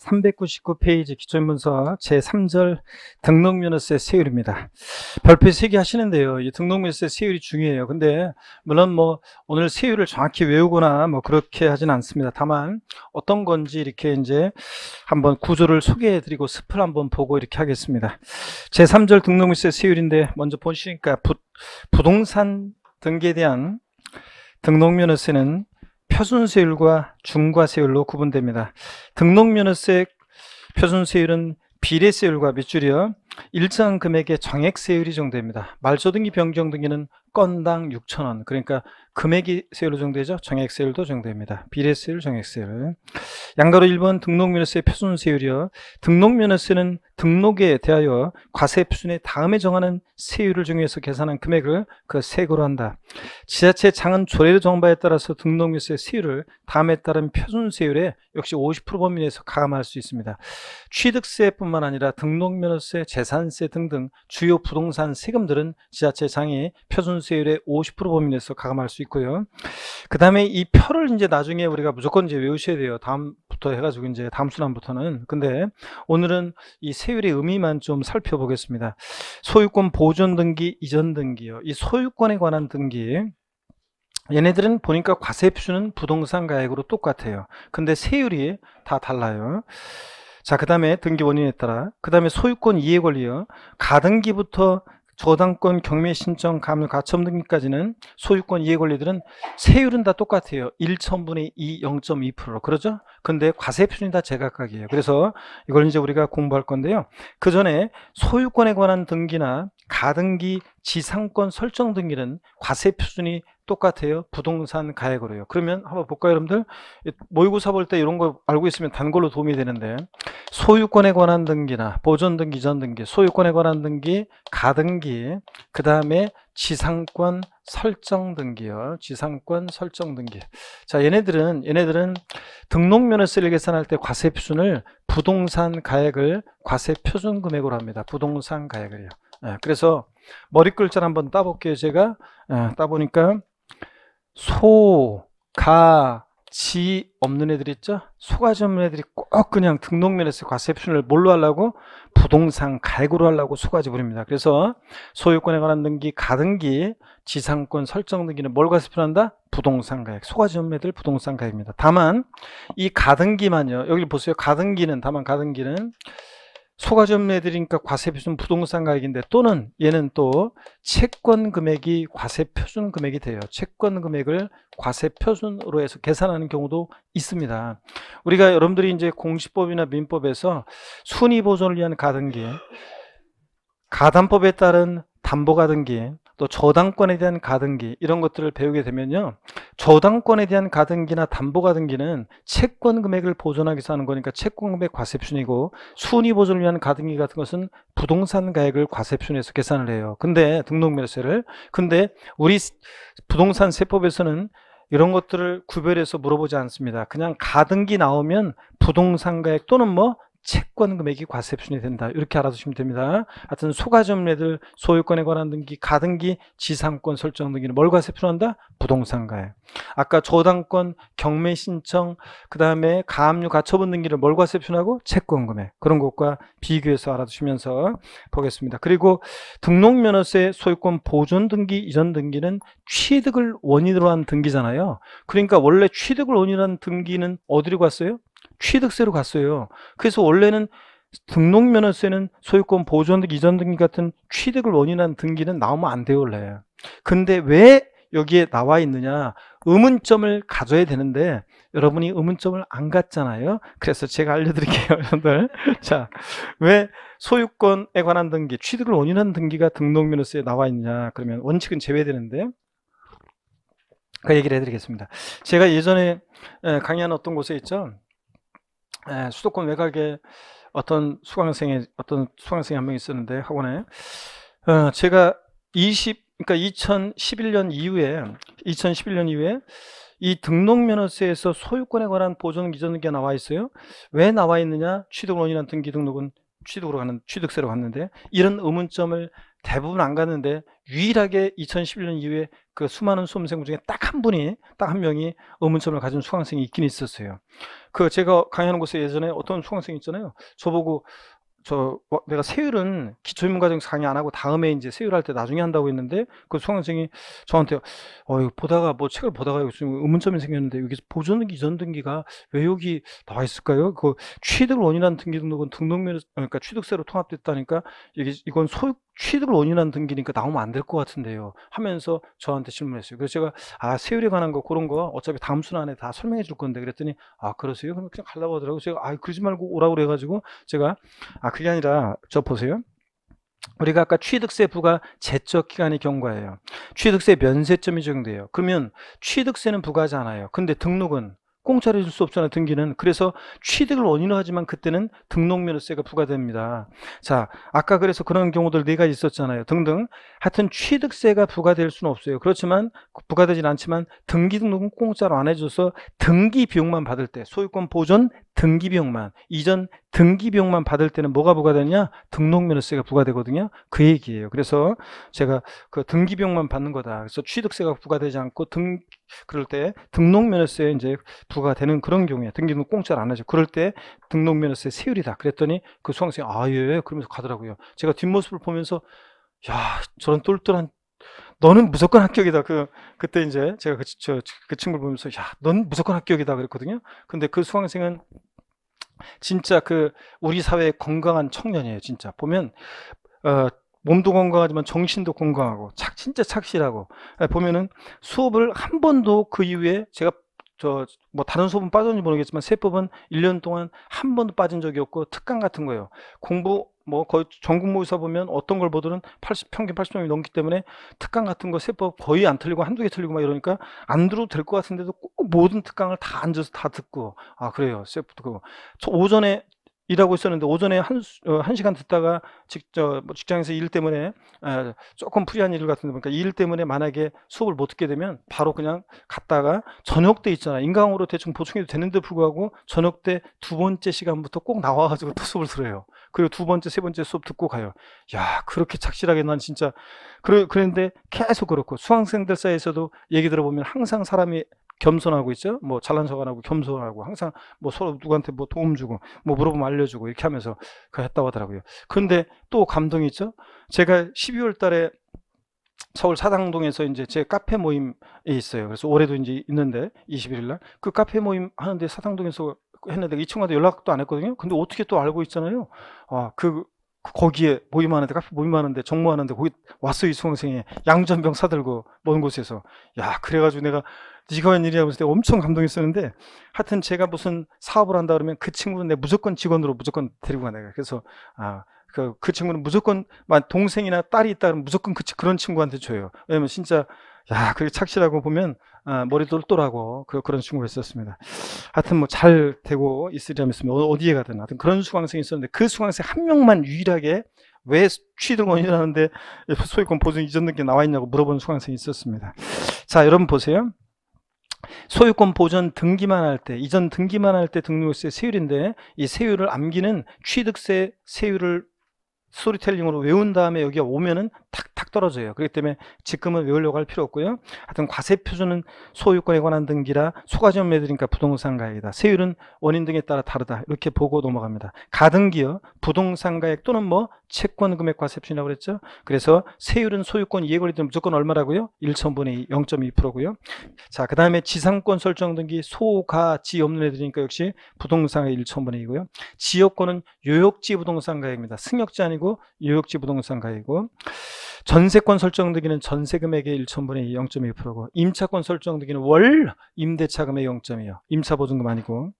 399페이지 기초문서 제3절 등록면허세 세율입니다. 별표 3개 하시는데요. 이 등록면허세 세율이 중요해요. 근데 물론 뭐 오늘 세율을 정확히 외우거나 뭐 그렇게 하진 않습니다. 다만 어떤 건지 이렇게 이제 한번 구조를 소개해 드리고 습을 한번 보고 이렇게 하겠습니다. 제3절 등록면허세 세율인데 먼저 보시니까 부, 부동산 등기에 대한 등록면허세는 표준세율과 중과세율로 구분됩니다. 등록면허세 표준세율은 비례세율과 밑줄이어 일정 금액의 정액세율이 정됩니다. 말소등기 변경등기는 건당 6천원 그러니까 금액이 세율로 정되죠. 정액세율도 정됩니다. 비례세율, 정액세율. 양가로 1번 등록면허세 표준세율이요. 등록면허세는 등록에 대하여 과세표준에 다음에 정하는 세율을 정해서 계산한 금액을 그세액으로 한다. 지자체 장은 조례를 정한 바에 따라서 등록면허세 세율을 다음에 따른 표준세율에 역시 50% 범위 내에서 가감할 수 있습니다. 취득세뿐만 아니라 등록면허세, 재산세 등등 주요 부동산 세금들은 지자체 장이 표준세율의 50% 범위 내에서 가감할 수 있고 있고요. 그 다음에 이 표를 이제 나중에 우리가 무조건 이제 외우셔야 돼요. 다음부터 해가지고 이제 다음 순환부터는. 근데 오늘은 이 세율의 의미만 좀 살펴보겠습니다. 소유권 보존 등기, 이전 등기요. 이 소유권에 관한 등기. 얘네들은 보니까 과세표준은 부동산 가액으로 똑같아요. 근데 세율이 다 달라요. 자, 그 다음에 등기 원인에 따라, 그 다음에 소유권 이해권리요. 가등기부터 저당권 경매 신청 가물 가점 등기까지는 소유권 이해 권리들은 세율은 다 똑같아요. 1천분의 2 0.2% 그러죠? 근데 과세 표준이 다 제각각이에요. 그래서 이걸 이제 우리가 공부할 건데요. 그 전에 소유권에 관한 등기나 가등기 지상권 설정 등기는 과세 표준이 똑같아요. 부동산 가액으로요. 그러면 한번 볼까요, 여러분들? 모의고사 볼 때 이런 거 알고 있으면 단골로 도움이 되는데 소유권에 관한 등기나 보존 등기, 전 등기, 소유권에 관한 등기, 가등기, 그 다음에 지상권 설정 등기요. 지상권 설정 등기. 자, 얘네들은 얘네들은 등록면허세를 계산할 때 과세 표준을 부동산 가액을 과세 표준 금액으로 합니다. 부동산 가액을요. 예, 그래서 머리 글자를 한번 따볼게요. 제가 아, 따보니까 소, 가, 지 없는 애들 있죠? 소가지 없는 애들이 꼭 그냥 등록면에서 과세표준을 뭘로 하려고? 부동산 갈구로 하려고 소가지 부릅니다 그래서 소유권에 관한 등기, 가등기, 지상권 설정 등기는 뭘과세표준한다 부동산 가액. 소가지 없는 애들 부동산 가액입니다. 다만 이 가등기만요. 여기 보세요. 가등기는 다만 가등기는 소가점 매들이니까 과세표준 부동산 가격인데 또는 얘는 또 채권 금액이 과세표준 금액이 돼요. 채권 금액을 과세표준으로 해서 계산하는 경우도 있습니다. 우리가 여러분들이 이제 공시법이나 민법에서 순위 보존을 위한 가등기, 가담법에 따른 담보가등기, 또 저당권에 대한 가등기 이런 것들을 배우게 되면요. 저당권에 대한 가등기나 담보 가등기는 채권 금액을 보존하기 위해서 하는 거니까 채권 금액 과세순이고 순위 보존을 위한 가등기 같은 것은 부동산 가액을 과세순에서 계산을 해요. 근데 등록면세를 근데 우리 부동산 세법에서는 이런 것들을 구별해서 물어보지 않습니다. 그냥 가등기 나오면 부동산 가액 또는 뭐 채권 금액이 과세순이 된다. 이렇게 알아두시면 됩니다. 하여튼 소가점매들 소유권에 관한 등기, 가등기, 지상권 설정 등기는 뭘 과세순한다? 부동산가에. 아까 저당권, 경매 신청, 그 다음에 가압류, 가처분 등기를 뭘 과세순하고? 채권 금액. 그런 것과 비교해서 알아두시면서 보겠습니다. 그리고 등록면허세 소유권 보존 등기, 이전 등기는 취득을 원인으로 한 등기잖아요. 그러니까 원래 취득을 원인으로 한 등기는 어디로 갔어요? 취득세로 갔어요. 그래서 원래는 등록면허세는 소유권 보존 등 이전 등기 같은 취득을 원인한 등기는 나오면 안 돼요 원래. 근데 왜 여기에 나와 있느냐 의문점을 가져야 되는데 여러분이 의문점을 안갔잖아요 그래서 제가 알려드릴게요 여러분들 자왜 소유권에 관한 등기 취득을 원인한 등기가 등록면허세에 나와 있느냐 그러면 원칙은 제외되는데 그 얘기를 해드리겠습니다 제가 예전에 강의한 어떤 곳에 있죠 에, 수도권 외곽에 어떤 수강생의 어떤 수강생이 한 명 있었는데 학원에 어, 제가 20 그러니까 2011년 이후에 2011년 이후에 이 등록면허세에서 소유권에 관한 보존 기준게 나와 있어요. 왜 나와 있느냐? 취득원이란 등기 등록은 취득으로 가는 취득세로 갔는데 이런 의문점을 대부분 안 갔는데 유일하게 2011년 이후에 그 수많은 수험생 중에 딱 한 분이 딱 한 명이 의문점을 가진 수강생이 있긴 있었어요. 그 제가 강의하는 곳에 예전에 어떤 수강생 있잖아요. 저보고 저 내가 세율은 기초인문과정에 강의 안 하고 다음에 이제 세율할 때 나중에 한다고 했는데 그 수강생이 저한테 어 이거 보다가 뭐 책을 보다가 여기 의문점이 생겼는데 여기서 보존등기 이전 등기가 왜 여기 나와 있을까요? 그 취득 원인한 등기 등록은 등록면 그러니까 취득세로 통합됐다니까 이게 이건 소유 취득을 원인한 등기니까 나오면 안 될 것 같은데요 하면서 저한테 질문했어요 그래서 제가 아 세율에 관한 거 그런 거 어차피 다음 순환에 다 설명해 줄 건데 그랬더니 아 그러세요? 그럼 그냥 갈라고 하더라고요 제가 아 그러지 말고 오라고 그래가지고 제가 아 그게 아니라 저 보세요 우리가 아까 취득세 부과 제적 기간의 경과예요 취득세 면세점이 적용돼요 그러면 취득세는 부과하지않아요 근데 등록은 공짜로 해줄 수 없잖아요. 등기는. 그래서 취득을 원인으로 하지만 그때는 등록면허세가 부과됩니다. 자, 아까 그래서 그런 경우들 네 가지 있었잖아요. 등등. 하여튼 취득세가 부과될 수는 없어요. 그렇지만 부과되진 않지만 등기 등록은 공짜로 안 해줘서 등기 비용만 받을 때 소유권 보존 등기비용만 이전 등기비용만 받을 때는 뭐가 부과되냐 등록면허세가 부과되거든요 그 얘기예요 그래서 제가 그 등기비용만 받는 거다 그래서 취득세가 부과되지 않고 등 그럴 때 등록면허세 이제 부과되는 그런 경우에 등기는 공짜로 안 하죠 그럴 때 등록면허세 세율이다 그랬더니 그 수강생이 아예 그러면서 가더라고요 제가 뒷모습을 보면서 야 저런 똘똘한 너는 무조건 합격이다. 그 그때 이제 제가 그, 저, 그 친구를 보면서 야, 넌 무조건 합격이다 그랬거든요. 근데 그 수강생은 진짜 그 우리 사회의 건강한 청년이에요. 진짜 보면 어, 몸도 건강하지만 정신도 건강하고 착 진짜 착실하고 예, 보면은 수업을 한 번도 그 이후에 제가 저 뭐 다른 수업은 빠졌는지 모르겠지만 세법은 1년 동안 한 번도 빠진 적이 없고 특강 같은 거예요. 공부 뭐 거의 전국 모의사 보면 어떤 걸 보더는 80 평균 80점이 넘기 때문에 특강 같은 거 세법 거의 안 틀리고 한두 개 틀리고 막 이러니까 안 들어도 될 것 같은데도 꼭 모든 특강을 다 앉아서 다 듣고 아 그래요 세법 듣고 오전에 일하고 있었는데 오전에 한, 어, 한 시간 듣다가 직저 뭐 직장에서 일 때문에 아, 조금 프리한 일 같은 데 보니까 일 때문에 만약에 수업을 못 듣게 되면 바로 그냥 갔다가 저녁 때 있잖아 인강으로 대충 보충해도 되는데 불구하고 저녁 때 두 번째 시간부터 꼭 나와가지고 또 수업을 들어요 그리고 두 번째 세 번째 수업 듣고 가요 야 그렇게 착실하게 난 진짜 그러, 그랬는데 계속 그렇고 수강생들 사이에서도 얘기 들어보면 항상 사람이 겸손하고 있죠. 뭐 잘난 척안하고 겸손하고 항상 뭐 서로 누구한테 뭐 도움 주고 뭐 물어보면 알려주고 이렇게 하면서 그 했다고 하더라고요. 근데또 감동이 있죠. 제가 12월 달에 서울 사당동에서 이제 제 카페 모임에 있어요. 그래서 올해도 이제 있는데 21일 날 그 카페 모임 하는데 사당동에서 했는데 이 친구한테 연락도 안 했거든요. 근데 어떻게 또 알고 있잖아요. 아, 그 거기에 모임하는데 카페 모임하는데 정모하는데 거기 왔어 요이 수험생이 양전병 사들고 먼 곳에서 야 그래가지고 내가 네가 한일이라고 했을 때 엄청 감동했었는데 하여튼 제가 무슨 사업을 한다 그러면 그 친구는 내 무조건 직원으로 무조건 데리고 가 내가 그래서 아 그, 그 친구는 무조건 동생이나 딸이 있다 그러면 무조건 그, 그런 친구한테 줘요 왜냐면 진짜 야 그게 착실하고 보면 어, 머리도 똘똘하고 그, 그런 친구가 있었습니다. 하여튼 뭐 잘 되고 있으리라 믿습니다. 어, 어디에 가든 하여튼 그런 수강생이 있었는데 그 수강생 한 명만 유일하게 왜 취득 원이라는데 소유권 보증 이전 등게 나와 있냐고 물어보는 수강생이 있었습니다. 자, 여러분 보세요. 소유권 보전 등기만 할 때, 이전 등기만 할 때 등록세 세율인데 이 세율을 암기는 취득세 세율을 스토리텔링으로 외운 다음에 여기 오면은 탁탁 떨어져요. 그렇기 때문에 지금은 외우려고 할 필요 없고요. 하여튼 과세표준은 소유권에 관한 등기라 소가점 매드니까 부동산 가액이다. 세율은 원인 등에 따라 다르다. 이렇게 보고 넘어갑니다. 가등기요. 부동산 가액 또는 뭐 채권 금액 과세표준이라고 그랬죠. 그래서 세율은 소유권 이해권리등 무조건 얼마라고요? 1천분의 0.2%고요. 자, 그 다음에 지상권 설정 등기 소가지 없는 애들이니까 역시 부동산의 1천분의 2고요. 지역권은 요역지 부동산 가액입니다. 승역지 아니고 가이고 유역지 부동산 가이고 전세권 설정등기는 전세금액의 1천분의 0.2%고 임차권 설정등기는월 임대차금의 0 2 임차보증금 아니고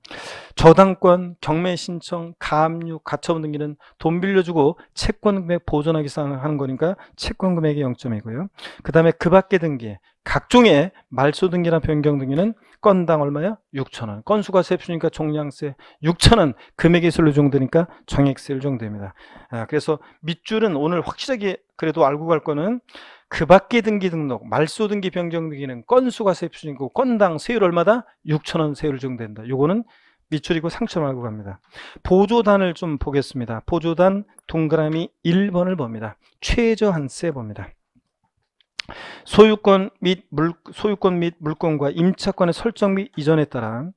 저당권, 경매신청, 가압류, 가처분 등기는 돈 빌려주고 채권금액 보존하기 하는 거니까 채권금액의 0.2고요. 그 다음에 그 밖의 등기 각종의 말소 등기나 변경 등기는 건당 얼마야? 6천원 건수가 셉수니까 종량세 6천원 금액이 술로 정되니까 정액세 일정됩니다 아, 그래서 밑줄은 오늘 확실하게 그래도 알고 갈 거는 그 밖의 등기 등록, 말소 등기 변경 등기는 건수가 셉수니까 건당 세율 얼마다? 6천원 세율 정된다 요거는 밑줄이고 상처 말고 갑니다. 보조단을 좀 보겠습니다. 보조단 동그라미 1번을 봅니다. 최저한세 봅니다. 소유권 및 물, 소유권 및 물권과 임차권의 설정 및 이전에 따라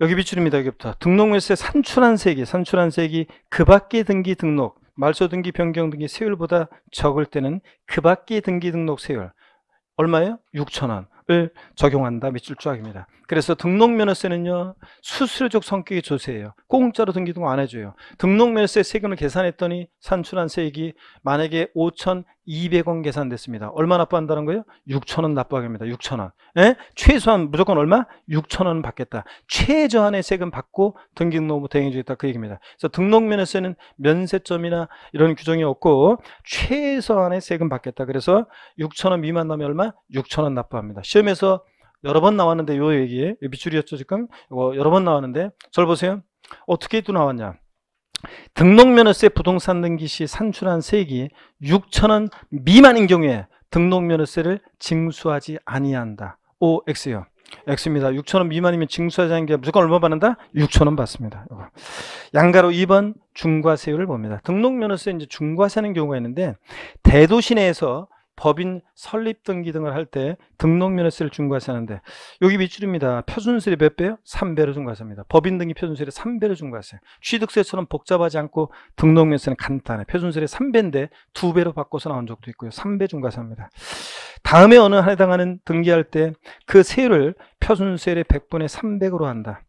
여기 비출입니다. 여기부터 등록물세 산출한 세액이 산출한 세액 그밖에 등기 등록 말소 등기 변경 등기 세율보다 적을 때는 그밖에 등기 등록 세율 얼마예요? 6천원을 적용한다 밑줄 쫙입니다. 그래서 등록면허세는요 수수료적 성격이 조세예요. 공짜로 등기 등록 안 해줘요. 등록면허세 세금을 계산했더니 산출한 세액이 만약에 5천 200원 계산됐습니다. 얼마 납부한다는 거예요? 6천원 납부하겠습니다. 6천원 예? 최소한 무조건 얼마? 6천원 받겠다. 최저한의 세금 받고 등기등록부 대행해주겠다. 그 얘기입니다. 그래서 등록면에서는 면세점이나 이런 규정이 없고 최소한의 세금 받겠다. 그래서 6천원 미만 나면 얼마? 6천원 납부합니다. 시험에서 여러 번 나왔는데 요 얘기에 요 밑줄이었죠 지금 여러 번 나왔는데 저를 보세요. 어떻게 또 나왔냐? 등록면허세 부동산 등기 시 산출한 세액이 6천원 미만인 경우에 등록면허세를 징수하지 아니한다. O, X요. X입니다. 6천원 미만이면 징수하지 않은 게 무조건 얼마 받는다? 6천원 받습니다. 양가로 2번 중과세율을 봅니다. 등록면허세 이제 중과세는 경우가 있는데 대도시 내에서 법인 설립 등기 등을 할 때 등록면허세를 중과세하는데 여기 밑줄입니다. 표준세를몇 배요? 3배로 중과세합니다. 법인 등기 표준세를이 3배로 중과세. 취득세처럼 복잡하지 않고 등록면허세는 간단해. 표준세를이 3배인데 2배로 바꿔서 나온 적도 있고요. 3배 중과세입니다 다음에 어느 한해 당하는 등기할 때 그 세율을 표준세율의 100분의 300으로 한다.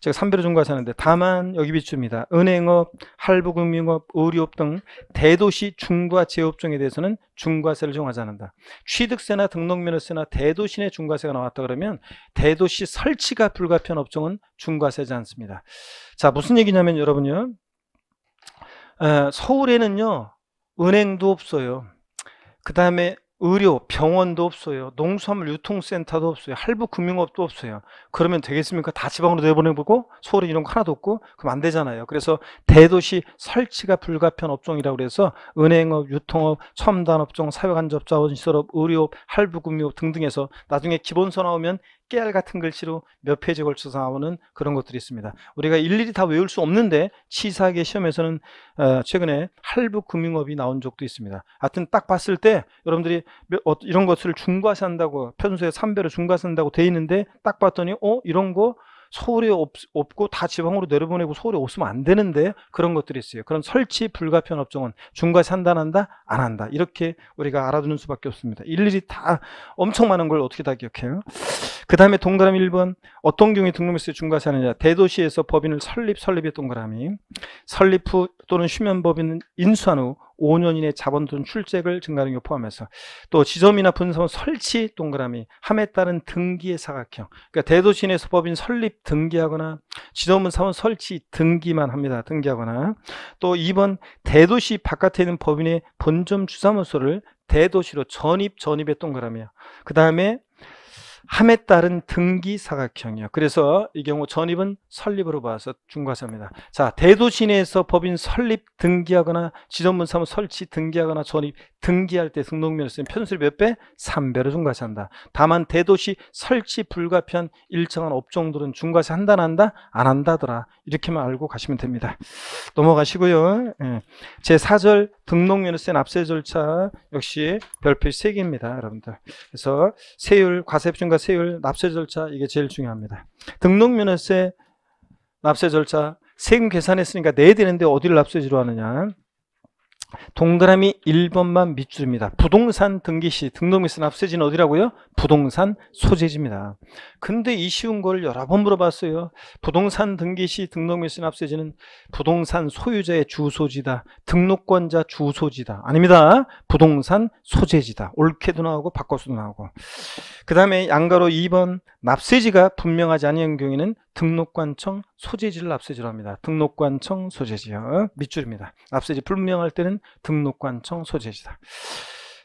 제가 3배로 중과하는데 다만 여기 비춥니다. 은행업, 할부금융업, 의료업 등 대도시 중과 제업종에 대해서는 중과세를 정하지 않는다. 취득세나 등록면허세나 대도시 내 중과세가 나왔다 그러면 대도시 설치가 불가피한 업종은 중과세지 않습니다. 자 무슨 얘기냐면 여러분요. 어, 서울에는요 은행도 없어요. 그 다음에 의료, 병원도 없어요. 농수산물 유통센터도 없어요. 할부금융업도 없어요. 그러면 되겠습니까? 다 지방으로 내보내보고 서울은 이런 거 하나도 없고 그럼 안 되잖아요. 그래서 대도시 설치가 불가피한 업종이라고 그래서 은행업, 유통업, 첨단업종, 사회간접자원시설업, 의료업, 할부금융업 등등해서 나중에 기본서 나오면 깨알 같은 글씨로 몇 페이지 걸쳐서 나오는 그런 것들이 있습니다. 우리가 일일이 다 외울 수 없는데 치사하게 시험에서는 어, 최근에 할부금융업이 나온 적도 있습니다. 하여튼 딱 봤을 때 여러분들이 어, 이런 것을 중과산다고 편수에 3배로 중과산다고돼 있는데 딱 봤더니 어? 이런 거 서울에 없, 고다 지방으로 내려보내고 서울에 없으면 안 되는데 그런 것들이 있어요. 그런 설치 불가피한 업종은 중과 산단한다? 안 한다. 이렇게 우리가 알아두는 수밖에 없습니다. 일일이 다 엄청 많은 걸 어떻게 다 기억해요? 그 다음에 동그라미 1번 어떤 경우에 등록했을에 중과세하느냐 대도시에서 법인을 설립, 설립의 동그라미 설립 후 또는 휴면 법인 인수한 후 5년 이내 자본돈 출첵을 제 증가하는 경우 포함해서 또 지점이나 분석 설치 동그라미 함에 따른 등기의 사각형 그러니까 대도시 내 소법인 설립 등기하거나 지점은 사원 설치 등기만 합니다 등기하거나 또 2번 대도시 바깥에 있는 법인의 본점 주사무소를 대도시로 전입 전입의 동그라미야 그 다음에 함에 따른 등기 사각형이요. 그래서 이 경우 전입은 설립으로 봐서 중과세입니다. 자, 대도시 내에서 법인 설립 등기하거나 지점문 사무 설치 등기하거나 전입 등기할 때 등록면허세는 편수를 몇 배? 3배로 중과세한다. 다만 대도시 설치 불가피한 일정한 업종들은 중과세 한다 한다? 안 한다더라. 이렇게만 알고 가시면 됩니다. 넘어가시고요. 예. 제4절 등록면허세는 앞세 절차 역시 별표 3개입니다. 여러분들. 그래서 세율 과세 비중 등록 세율, 납세 절차 이게 제일 중요합니다. 등록면허세 납세 절차 세금 계산했으니까 내야 되는데 어디를 납세지로 하느냐 동그라미 1번만 밑줄입니다. 부동산 등기시 등록 및 납세지는 어디라고요? 부동산 소재지입니다. 근데 이 쉬운 걸 여러 번 물어봤어요. 부동산 등기시 등록 및 납세지는 부동산 소유자의 주소지다. 등록권자 주소지다. 아닙니다. 부동산 소재지다. 옳게도 나오고 바꿔서도 나오고. 그 다음에 양가로 2번 납세지가 분명하지 않은 경우에는 등록관청 소재지를 앞세지로 합니다. 등록관청 소재지요. 어? 밑줄입니다. 앞세지 불명할 때는 등록관청 소재지다.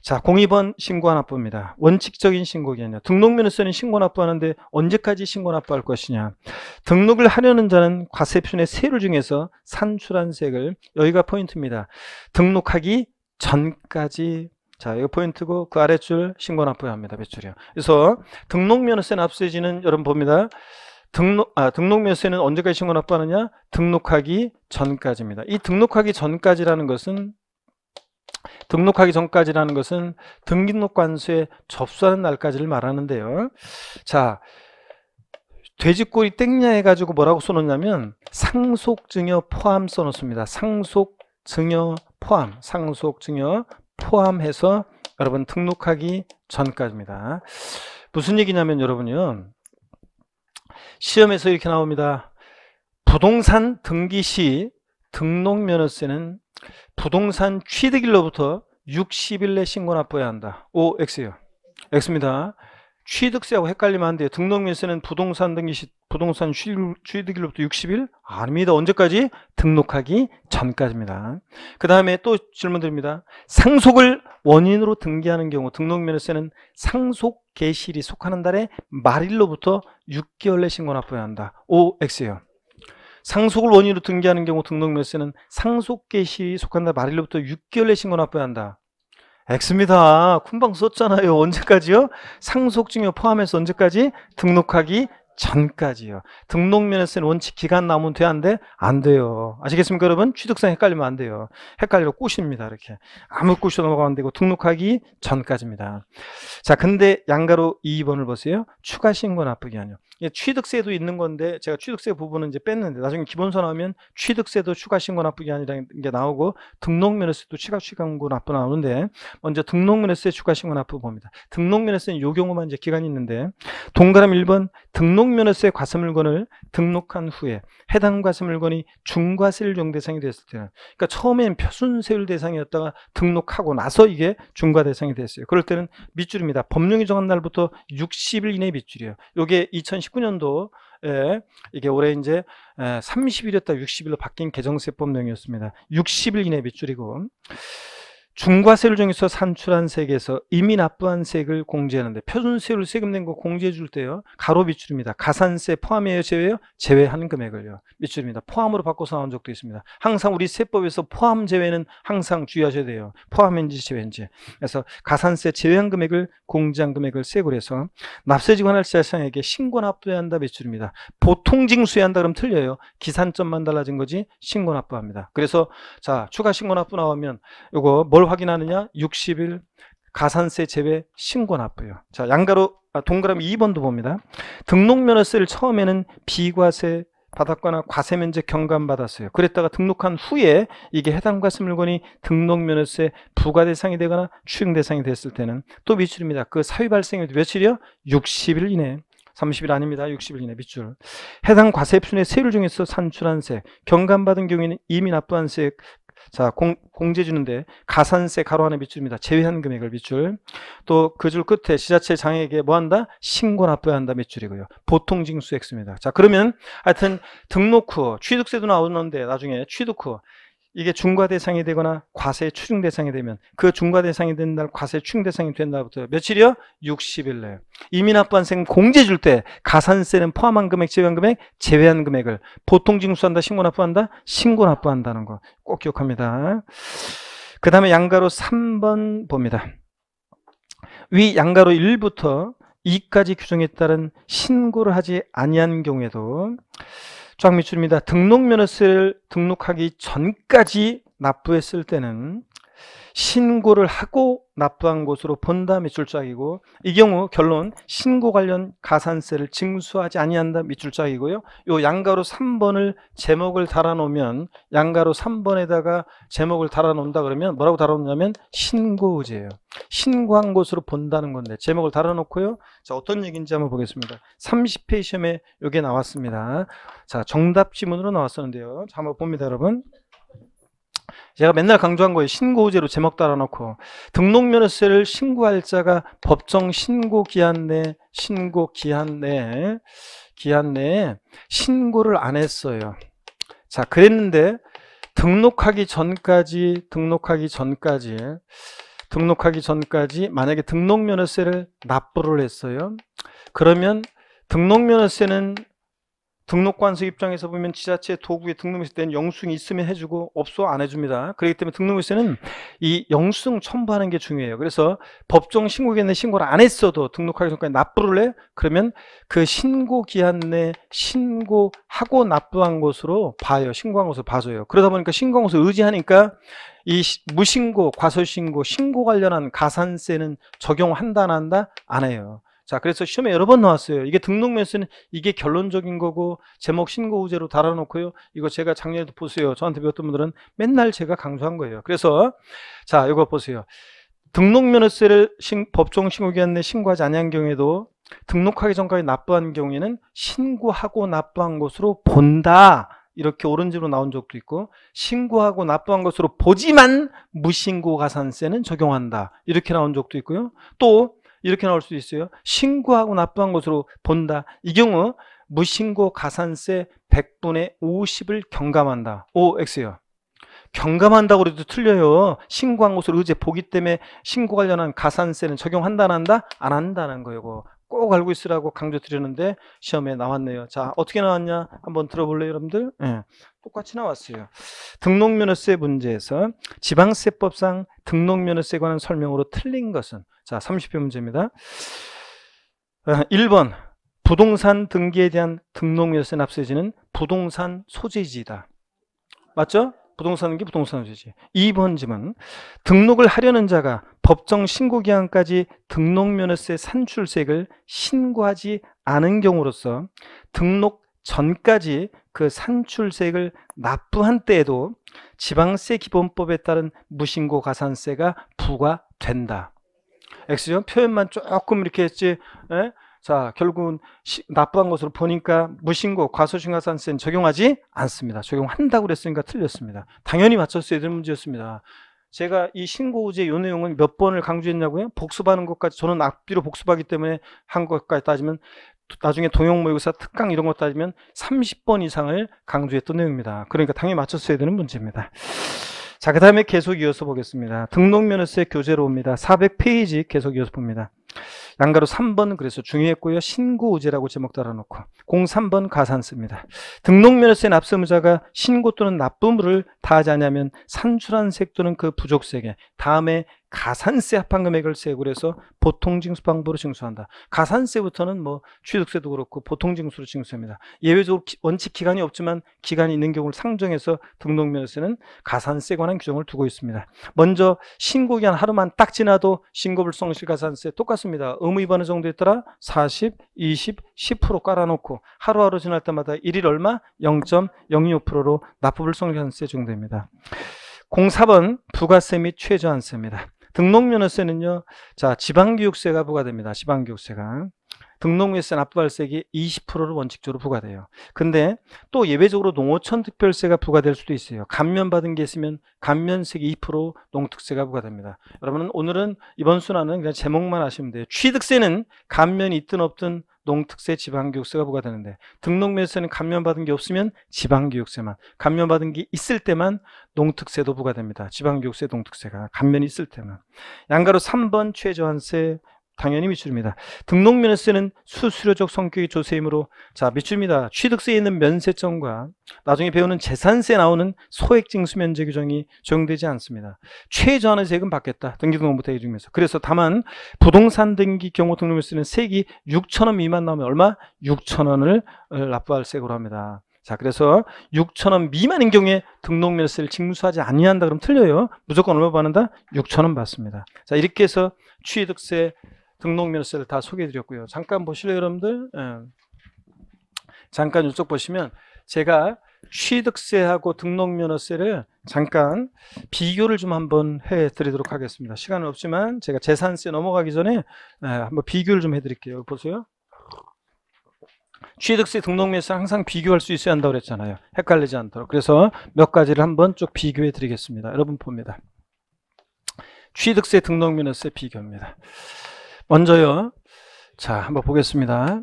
자, 02번 신고납부입니다. 원칙적인 신고기 아니라 등록면허서는 신고납부하는데 언제까지 신고납부할 것이냐. 등록을 하려는 자는 과세표준의 세율 중에서 산출한 색을 여기가 포인트입니다. 등록하기 전까지 자, 이거 포인트고 그 아래 줄 신고납부해야 합니다. 몇출이요 그래서 등록면허세는 압수세지는 여러분 봅니다. 등록, 아, 등록 면세는 언제까지 신고 납부하느냐? 등록하기 전까지입니다. 이 등록하기 전까지라는 것은 등록하기 전까지라는 것은 등기록관수에 접수하는 날까지를 말하는데요. 자, 돼지꼬리 땡냐 해가지고 뭐라고 써놓냐면 상속증여 포함 써놓습니다. 상속증여 포함, 상속증여 포함해서 여러분 등록하기 전까지입니다. 무슨 얘기냐면 여러분요. 시험에서 이렇게 나옵니다. 부동산 등기 시 등록면허세는 부동산 취득일로부터 60일 내 신고 납부해야 한다. O, X요. X입니다. 취득세하고 헷갈리면 안 돼요. 등록면세는 허 부동산 등기 시 부동산 취득일로부터 60일? 아닙니다. 언제까지? 등록하기 전까지입니다. 그 다음에 또 질문 드립니다. 상속을 원인으로 등기하는 경우 등록면허세는 상속 개시일이 속하는 달에 말일로부터 6개월 내 신고 납부해야 한다. O, X요. 상속을 원인으로 등기하는 경우 등록면허세는 상속 개시일이 속한 달 말일로부터 6개월 내 신고 납부해야 한다. X입니다. 금방 썼잖아요. 언제까지요? 상속증여 포함해서 언제까지? 등록하기 전까지요. 등록면에 서는 원칙 기간 나오면 돼, 안 돼? 안 돼요. 아시겠습니까, 여러분? 취득상 헷갈리면 안 돼요. 헷갈리면 꼬십니다, 이렇게. 아무 꼬시도 넘어가면 안 되고, 등록하기 전까지입니다. 자, 근데 양가로 2번을 보세요. 추가 신고 나쁘기 아니요. 취득세도 있는 건데, 제가 취득세 부분은 이제 뺐는데, 나중에 기본서 나오면 취득세도 추가 신고 나쁘기 아니라는 게 나오고, 등록면에서도 추가 신고 나쁘 나오는데, 먼저 등록면에서의 추가 신고 나쁘 봅니다. 등록면에서는 요 경우만 이제 기간이 있는데, 동그라미 1번, 등록 처음 면허세 과세 물건을 등록한 후에 해당 과세 물건이 중과세율 용 대상이 됐을 때는 그러니까 처음엔 표준세율 대상이었다가 등록하고 나서 이게 중과 대상이 됐어요. 그럴 때는 밑줄입니다. 법령이 정한 날부터 60일 이내 밑줄이에요. 요게 2019년도 예, 이게 올해 이제 30일이었다 60일로 바뀐 개정세법령이었습니다. 60일 이내 밑줄이고 중과세를 정해서 산출한 세액에서 이미 납부한 세액을 공제하는데 표준세율 세금 낸 거 공제해 줄 때요. 가로 밑줄입니다. 가산세 포함해요, 제외요? 제외한 금액을요. 밑줄입니다. 포함으로 바꿔서 나온 적도 있습니다. 항상 우리 세법에서 포함 제외는 항상 주의하셔야 돼요. 포함인지 제외인지. 그래서 가산세 제외한 금액을 공제한 금액을 세액으로 해서 납세지 관할 자산에게 신고 납부해야 한다 밑줄입니다. 보통 징수해야 한다 그러면 틀려요. 기산점만 달라진 거지 신고 납부합니다. 그래서 자, 추가 신고 납부 나오면 이거뭘 확인하느냐? 60일 가산세 제외 신고 납부요. 자, 양가로 아, 동그라미 2번도 봅니다. 등록면허 세를 처음에는 비과세 받았거나 과세 면제 경감 받았어요. 그랬다가 등록한 후에 이게 해당 과세 물건이 등록 면허세 부과 대상이 되거나 추징 대상이 됐을 때는 또미출입니다그 사유 발생일도 며칠이요? 60일 이내. 30일 아닙니다. 60일 이내 밑줄. 해당 과세표준의 세율 중에서 산출한 세, 경감받은 경우에는 이미 납부한 세 자, 공, 공제주는데 가산세 가로안에 비출입니다. 제외한 금액을 비출. 또그 줄 끝에 지자체 장에게 뭐 한다? 신고 납부해야 한다 비출이고요. 보통 징수 액수입니다. 자, 그러면 하여튼 등록 후 취득세도 나오는데 나중에 취득 후 이게 중과 대상이 되거나 과세 추징 대상이 되면 그 중과 대상이 된 날 과세 추징 대상이 된 날부터 며칠이요? 60일 내요. 이민합부한 공제 줄 때 가산세는 포함한 금액 제외한 금액 제외한 금액을 보통 징수한다 신고납부한다 신고납부한다는 거 꼭 기억합니다. 그 다음에 양가로 3번 봅니다. 위 양가로 1부터 2까지 규정에 따른 신고를 하지 아니한 경우에도 주황미출입니다. 등록면허세를 등록하기 전까지 납부했을 때는 신고를 하고 납부한 것으로 본 다음에 줄짝이고 이 경우 결론 신고 관련 가산세를 징수하지 아니한다 밑줄짝이고요. 요 양가로 3번을 제목을 달아 놓으면 양가로 3번에다가 제목을 달아 놓는다 그러면 뭐라고 달아 놓냐면 신고제예요. 신고한 것으로 본다는 건데 제목을 달아 놓고요. 자, 어떤 얘기인지 한번 보겠습니다. 30페이지에 요게 나왔습니다. 자, 정답 지문으로 나왔었는데요. 자, 한번 봅니다, 여러분. 제가 맨날 강조한 거예요. 신고제로 제목 달아놓고 등록면허세를 신고할 자가 법정 신고 기한 내 신고 기한 내 기한 내에 신고를 안 했어요. 자, 그랬는데 등록하기 전까지 등록하기 전까지 등록하기 전까지 만약에 등록면허세를 납부를 했어요. 그러면 등록면허세는 등록관서 입장에서 보면 지자체 도구에 등록했을 때는 영수증이 있으면 해주고 없어 안 해줍니다. 그렇기 때문에 등록일세는 이 영수증 첨부하는 게 중요해요. 그래서 법정 신고기에 는 신고를 안 했어도 등록하기 전까지 납부를 해? 그러면 그 신고 기한 내 신고하고 납부한 것으로 봐요. 신고한 것으로 봐줘요. 그러다 보니까 신고한 것을 의지하니까 이 무신고, 과소신고, 신고 관련한 가산세는 적용한다, 안 한다? 안 해요. 자, 그래서 시험에 여러 번 나왔어요. 이게 등록 면세는 이게 결론적인 거고 제목 신고 우제로 달아놓고요. 이거 제가 작년에도 보세요. 저한테 배웠던 분들은 맨날 제가 강조한 거예요. 그래서 자, 이거 보세요. 등록 면허세를 법정 신고기한 내 신고하지 않은 경우에도 등록하기 전까지 납부한 경우에는 신고하고 납부한 것으로 본다. 이렇게 오른쪽으로 나온 적도 있고 신고하고 납부한 것으로 보지만 무신고 가산세는 적용한다. 이렇게 나온 적도 있고요. 또 이렇게 나올 수 있어요. 신고하고 납부한 것으로 본다. 이 경우 무신고 가산세 100분의 50을 경감한다. OX요. 경감한다고 해도 틀려요. 신고한 것으로 의제 보기 때문에 신고 관련한 가산세는 적용한다, 안 한다? 안 한다는 거예요. 꼭 알고 있으라고 강조드렸는데 시험에 나왔네요. 자, 어떻게 나왔냐? 한번 들어볼래요, 여러분들? 네, 똑같이 나왔어요. 등록면허세 문제에서 지방세법상 등록면허세에 관한 설명으로 틀린 것은 자, 30회 문제입니다. 1번 아, 부동산 등기에 대한 등록면허세 납세지는 부동산 소재지다. 맞죠? 부동산은 게 부동산 세유지 2번지만 등록을 하려는 자가 법정 신고 기한까지 등록면허세 산출세액을 신고하지 않은 경우로서 등록 전까지 그 산출세액을 납부한 때에도 지방세 기본법에 따른 무신고 가산세가 부과된다. 엑스죠 표현만 조금 이렇게 했지. 에? 예? 자, 결국은 시, 납부한 것으로 보니까 무신고, 과소중과산세는 적용하지 않습니다. 적용한다고 그랬으니까 틀렸습니다. 당연히 맞췄어야 될 문제였습니다. 제가 이 신고우제 요 내용은 몇 번을 강조했냐고요? 복습하는 것까지 저는 악비로 복습하기 때문에 한 것까지 따지면 나중에 동영모의고사 특강 이런 것 따지면 30번 이상을 강조했던 내용입니다. 그러니까 당연히 맞췄어야 되는 문제입니다. 자, 그 다음에 계속 이어서 보겠습니다. 등록면허세 교재로 옵니다. 400페이지 계속 이어서 봅니다. 양가로 3번 그래서 중요했고요. 신고 의제라고 제목 달아놓고 03번 가산 입니다등록면허세 납세 무자가 신고 또는 납부물을 다하지 않으면 산출한 색 또는 그부족세계 다음에 가산세 합한 금액을 세액으로 해서 보통징수 방법으로 징수한다. 가산세부터는 뭐 취득세도 그렇고 보통징수로 징수합니다. 예외적으로 기, 원칙 기간이 없지만 기간이 있는 경우를 상정해서 등록면에서는 가산세 관한 규정을 두고 있습니다. 먼저 신고기한 하루만 딱 지나도 신고불성실 가산세 똑같습니다. 의무 위반의 정도에 따라 40, 20, 10% 깔아놓고 하루하루 지날 때마다 1일 얼마 0.026%로 납부불성실 가산세 적도됩니다 04번 부가세 및 최저한세입니다. 등록면허세는요. 자, 지방교육세가 부과됩니다. 지방교육세가. 등록면허세 납부할세기 20%를 원칙적으로 부과돼요. 근데 또 예외적으로 농어촌 특별세가 부과될 수도 있어요. 감면받은 게 있으면 감면세기2% 농특세가 부과됩니다. 여러분은 오늘은 이번 순환은 그냥 제목만 아시면 돼요. 취득세는 감면이 있든 없든 농특세 지방교육세가 부과되는데 등록면세는 감면받은 게 없으면 지방교육세만 감면받은 게 있을 때만 농특세도 부과됩니다. 지방교육세, 농특세가 감면이 있을 때만 양가로 3번 최저한세, 당연히 미줄입니다등록면허세는 수수료적 성격의 조세이므로 자미줄입니다 취득세에 있는 면세점과 나중에 배우는 재산세 나오는 소액징수면제 규정이 적용되지 않습니다. 최저하는 세금 받겠다. 등기등록부터 해주면서 그래서 다만 부동산 등기 경우 등록면허세는세기 6천원 미만 나오면 얼마? 6천원을 어, 납부할 세금으로 합니다. 자 그래서 6천원 미만인 경우에 등록면세를 허 징수하지 아니한다 그럼 틀려요. 무조건 얼마 받는다? 6천원 받습니다. 자 이렇게 해서 취득세 등록면세를 다 소개해드렸고요. 잠깐 보실래요, 여러분들? 예. 잠깐 이쪽 보시면 제가 취득세하고 등록면허세를 잠깐 비교를 좀 한번 해드리도록 하겠습니다. 시간은 없지만 제가 재산세 넘어가기 전에 예, 한번 비교를 좀 해드릴게요. 보세요. 취득세 등록면허세 항상 비교할 수 있어야 한다고 그랬잖아요. 헷갈리지 않도록. 그래서 몇 가지를 한번 쭉 비교해 드리겠습니다. 여러분 봅니다. 취득세 등록면허세 비교입니다. 먼저요. 자, 한번 보겠습니다.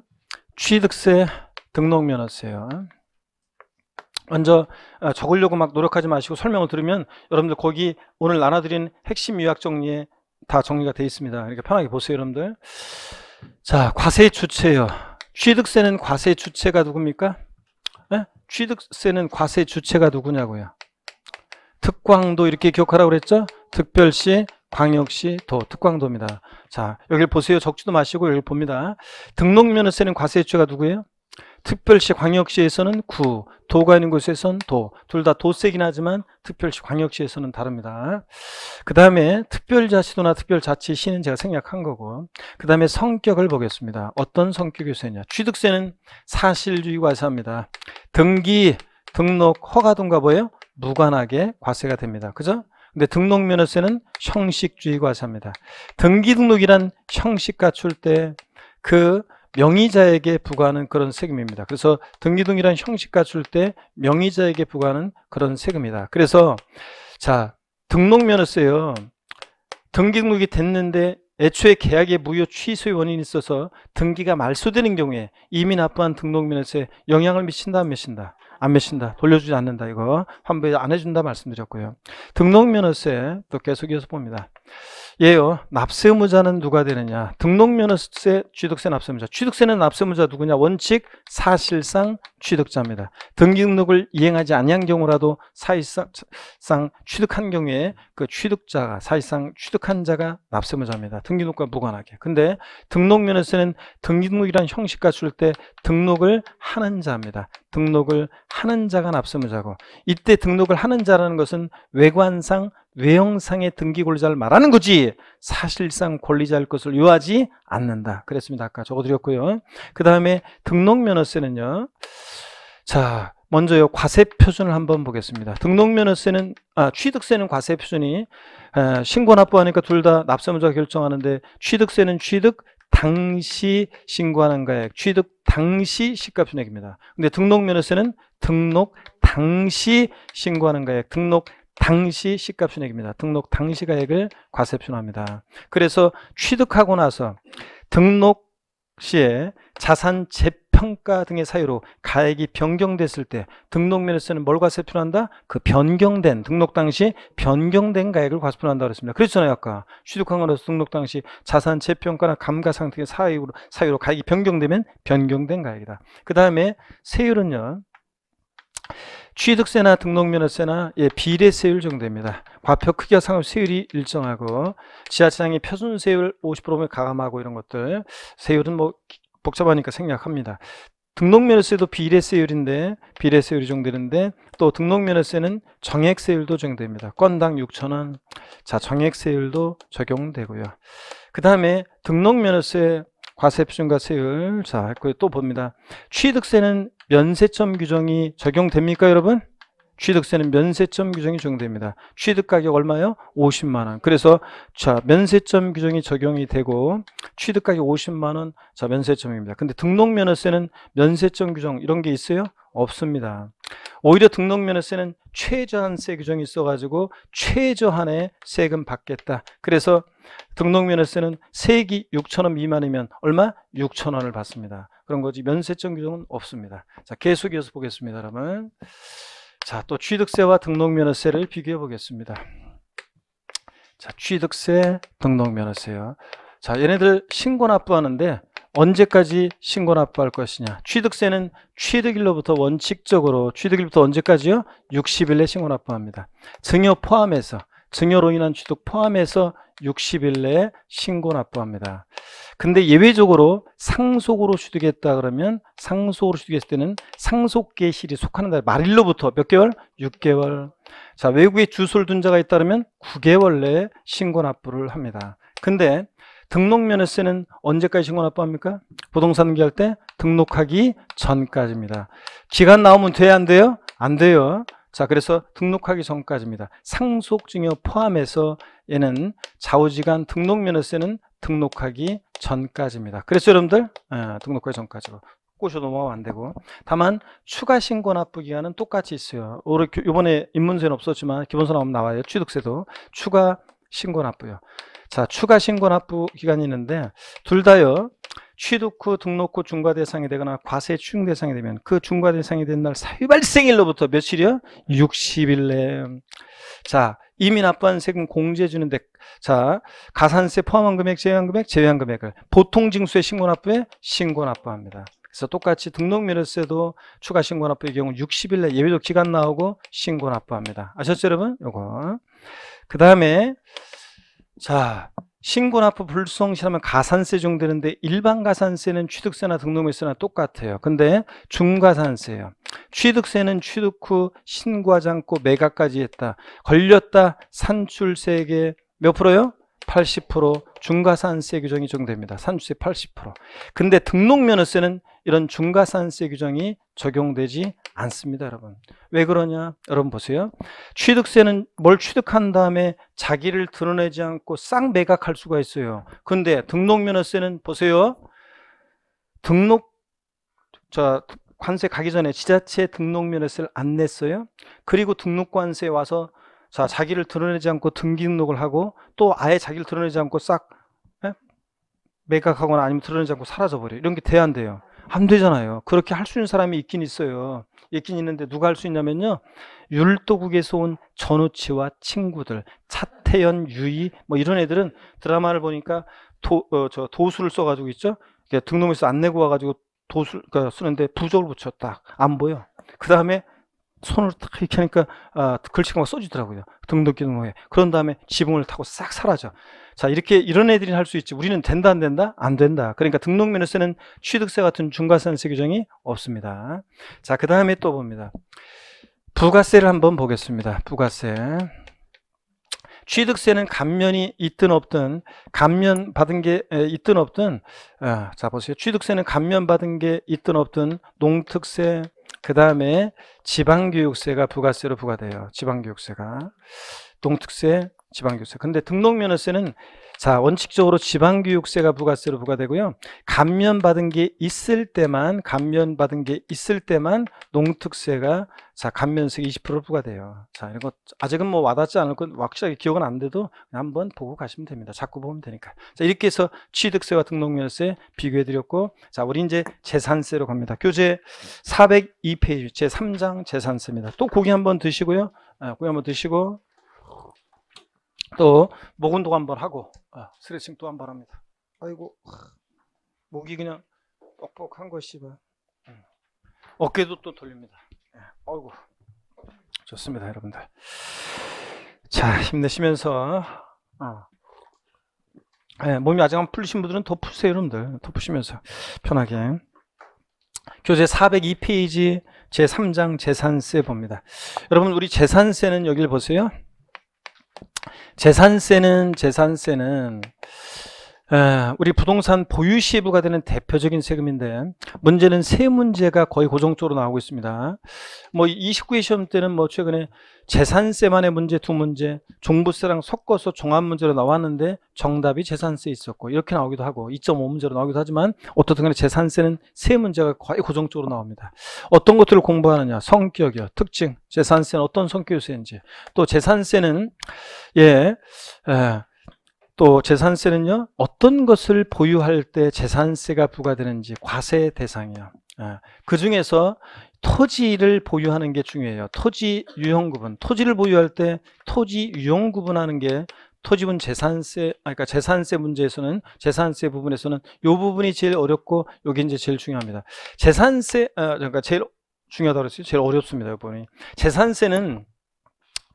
취득세 등록면허세요. 먼저 아, 적으려고 막 노력하지 마시고 설명을 들으면 여러분들 거기 오늘 나눠드린 핵심 요약 정리에 다 정리가 되어 있습니다. 이렇게 편하게 보세요, 여러분들. 자, 과세 주체요. 취득세는 과세 주체가 누굽니까? 네? 취득세는 과세 주체가 누구냐고요. 특광도 이렇게 기억하라고 그랬죠? 특별시 광역시 도 특광도입니다. 자 여기 를 보세요. 적지도 마시고 여기 봅니다. 등록면허세는 과세처가 누구예요? 특별시 광역시에서는 구, 도가 있는 곳에선 도, 둘 다 도세긴 하지만 특별시 광역시에서는 다릅니다. 그 다음에 특별자치도나 특별자치시는 제가 생략한 거고 그 다음에 성격을 보겠습니다. 어떤 성격이 세냐 취득세는 사실주의 과세합니다. 등기, 등록, 허가 등과 뭐예요? 무관하게 과세가 됩니다. 그죠? 근데 등록면허세는 형식주의 과세입니다. 등기등록이란 형식 갖출 때 그 명의자에게 부과하는 그런 세금입니다. 그래서 등기등록이란 형식 갖출 때 명의자에게 부과하는 그런 세금이다. 그래서 자 등록면허세요. 등기등록이 됐는데 애초에 계약의 무효 취소의 원인이 있어서 등기가 말소되는 경우에 이미 납부한 등록면허세 영향을 미친다 안 미친다? 안맺신다 돌려주지 않는다. 이거 환불 안 해준다 말씀드렸고요. 등록면허세 또 계속해서 봅니다. 예요. 납세 의무자는 누가 되느냐? 등록면허세, 취득세 납세 의무자. 취득세는 납세 의무자 누구냐? 원칙 사실상 취득자입니다. 등기등록을 이행하지 아니한 경우라도 사실상 취득한 경우에 그 취득자가 사실상 취득한 자가 납세 의무자입니다. 등기등록과 무관하게. 근데 등록면허세는 등기등록이란 형식과 줄때 등록을 하는 자입니다. 등록을 하는 자가 납세 의무자고 이때 등록을 하는 자라는 것은 외관상 외형상의 등기권리자를 말하는 거지 사실상 권리자일 것을 요하지 않는다 그랬습니다 아까 적어드렸고요 그 다음에 등록면허세는요 자 먼저요 과세 표준을 한번 보겠습니다 등록면허세는 아, 취득세는 과세 표준이 아, 신고 납부하니까 둘 다 납세무자 결정하는데 취득세는 취득 당시 신고하는 가액 취득 당시 시가표준액입니다 근데 등록면허세는 등록 당시 신고하는 가액 등록 당시 시값순액입니다. 등록 당시 가액을 과세표합니다. 준화 그래서 취득하고 나서 등록 시에 자산 재평가 등의 사유로 가액이 변경됐을 때 등록면에서는 뭘 과세표한다? 준화그 변경된 등록 당시 변경된 가액을 과세표한다 준화 그랬습니다. 그랬잖아요 아까 취득한 거로서 등록 당시 자산 재평가나 감가 상등의 사유로 사유로 가액이 변경되면 변경된 가액이다. 그 다음에 세율은요. 취득세나 등록면허세나 예, 비례세율 정도입니다. 과표 크기와 상업 세율이 일정하고 지하체장이 표준세율 50%면 가감하고 이런 것들 세율은 뭐 복잡하니까 생략합니다. 등록면허세도 비례세율인데 비례세율이 정되는데 또 등록면허세는 정액세율도 정됩니다. 건당 6천원 자 정액세율도 적용되고요. 그 다음에 등록면허세 과세표준과 세율. 자, 했고요. 또 봅니다. 취득세는 면세점 규정이 적용됩니까, 여러분? 취득세는 면세점 규정이 적용됩니다. 취득 가격 얼마요? 50만 원. 그래서 자, 면세점 규정이 적용이 되고 취득 가격 50만 원. 자, 면세점입니다. 근데 등록 면허세는 면세점 규정 이런 게 있어요? 없습니다. 오히려 등록면허세는 최저한세 규정이 있어가지고 최저한의 세금 받겠다. 그래서 등록면허세는세기 6천원 미만이면 얼마? 6천원을 받습니다. 그런 거지 면세점 규정은 없습니다. 자계속이어서 보겠습니다. 여러분. 자또 취득세와 등록면허세를 비교해 보겠습니다. 자 취득세, 등록면허세요. 자 얘네들 신고 납부하는데 언제까지 신고 납부할 것이냐. 취득세는 취득일로부터 원칙적으로 취득일부터 언제까지요? 60일 내 신고 납부합니다. 증여 포함해서 증여로 인한 취득 포함해서 60일 내에 신고 납부합니다. 근데 예외적으로 상속으로 취득했다 그러면 상속으로 취득했을 때는 상속개실이 속하는 날 말일로부터 몇 개월? 6개월. 자, 외국에 주소를 둔 자가 있다면 9개월 내에 신고 납부를 합니다. 근데 등록면허세는 언제까지 신고 납부합니까? 부동산 계기할때 등록하기 전까지입니다. 기간 나오면 돼야 안 돼요? 안 돼요. 자, 그래서 등록하기 전까지입니다. 상속증여 포함해서 얘는 좌우지간 등록면허세는 등록하기 전까지입니다. 그래서 여러분들 아, 등록하기 전까지로 꼬셔 넘어가면 안 되고 다만 추가 신고 납부 기간은 똑같이 있어요. 이번에 입문세는 없었지만 기본서 나오면 나와요. 취득세도 추가 신고 납부요. 자, 추가 신고 납부 기간이 있는데 둘 다요. 취득 후 등록 후 중과 대상이 되거나 과세 추징 대상이 되면 그 중과 대상이 된 날 사유 발생일로부터 며칠이요? 60일 내. 자, 이미 납부한 세금 공제해 주는데 자, 가산세 포함한 금액, 제외한 금액, 제외한 금액을 보통 징수의 신고 납부에 신고 납부합니다. 그래서 똑같이 등록면허세도 추가 신고 납부의 경우 60일 내예외적 기간 나오고 신고 납부합니다. 아셨죠 여러분? 요거. 그 다음에 자 신고 납부 불성실하면 가산세 중되는데 일반 가산세는 취득세나 등록면허세나 똑같아요. 근데 중가산세예요. 취득세는 취득 후 신고하지 않고 매각까지 했다. 걸렸다 산출세액의 몇 프로요? 80% 중과산세 규정이 적용됩니다. 산주세 80%. 근데 등록면허세는 이런 중과산세 규정이 적용되지 않습니다, 여러분. 왜 그러냐? 여러분 보세요. 취득세는 뭘 취득한 다음에 자기를 드러내지 않고 싹 매각할 수가 있어요. 근데 등록면허세는 보세요. 등록 자 관세 가기 전에 지자체 등록면허세를 안 냈어요. 그리고 등록관세 와서 자, 자기를 드러내지 않고 등기등록을 하고 또 아예 자기를 드러내지 않고 싹 에? 예? 매각하거나 아니면 드러내지 않고 사라져버려. 요 이런 게돼안 돼요. 안 되잖아요. 그렇게 할 수 있는 사람이 있긴 있어요. 있긴 있는데 누가 할 수 있냐면요. 율도국에서 온 전우치와 친구들, 차태현, 유이 뭐 이런 애들은 드라마를 보니까 도, 어, 저 도수를 써가지고 있죠. 등록해서 안 내고 와가지고 도수 그러니까 쓰는데 부적을 붙였다. 안 보여. 그 다음에 손을 탁 이렇게 하니까 아, 글씨가 막 써지더라고요. 등덕기능뭐에 그런 다음에 지붕을 타고 싹 사라져. 자 이렇게 이런 애들이 할 수 있지. 우리는 된다 안 된다 안 된다. 그러니까 등록 면허세는 취득세 같은 중과산세 규정이 없습니다. 자그 다음에 또 봅니다. 부가세를 한번 보겠습니다. 부가세. 취득세는 감면이 있든 없든 감면 받은 게 있든 없든 아, 자 보세요 취득세는 감면 받은 게 있든 없든 농특세 그 다음에 지방교육세가 부가세로 부과돼요. 지방교육세가. 동특세, 지방교육세. 근데 등록면허세는 자, 원칙적으로 지방교육세가 부가세로 부과되고요. 감면받은 게 있을 때만, 감면받은 게 있을 때만 농특세가 자, 감면세가 20% 부과돼요. 자, 이런 거 아직은 뭐 와닿지 않을 건 확실하게 기억은 안 돼도 한번 보고 가시면 됩니다. 자꾸 보면 되니까. 자, 이렇게 해서 취득세와 등록면세 비교해 드렸고, 자, 우리 이제 재산세로 갑니다. 교재 402페이지 제3장 재산세입니다. 또 고기 한번 드시고요. 아, 고기 한번 드시고 또목 운동 한번 하고 아, 스트레칭 또 한 번 합니다. 아이고 목이 그냥 뻑뻑한 것이 봐. 어깨도 또 돌립니다. 아이고 예, 좋습니다, 여러분들. 자 힘내시면서 아. 네, 몸이 아직 안 풀리신 분들은 더 푸세요, 여러분들. 더 푸시면서 편하게. 교재 402페이지 제3장 재산세 봅니다. 여러분 우리 재산세는 여기 보세요. 재산세는 재산세는 우리 부동산 보유 시부가 에 되는 대표적인 세금인데 문제는 세 문제가 거의 고정적으로 나오고 있습니다. 뭐 29회 시험 때는 뭐 최근에 재산세만의 문제 두 문제, 종부세랑 섞어서 종합 문제로 나왔는데 정답이 재산세 있었고 이렇게 나오기도 하고 2.5 문제로 나오기도 하지만 어떻든 간에 재산세는 세 문제가 거의 고정적으로 나옵니다. 어떤 것들을 공부하느냐, 성격이요, 특징, 재산세는 어떤 성격세인지, 또 재산세는 예, 예또 재산세는요. 어떤 것을 보유할 때 재산세가 부과되는지 과세 대상이요그 예. 중에서 토지를 보유하는 게 중요해요. 토지 유형구분. 토지를 보유할 때 토지 유형구분하는 게 토지분 재산세, 아까 그러니까 재산세 문제에서는 재산세 부분에서는 요 부분이 제일 어렵고 요게 이제 제일 중요합니다. 재산세, 아 그러니까 제일 중요하다고 그랬어요. 제일 어렵습니다, 요부분이 재산세는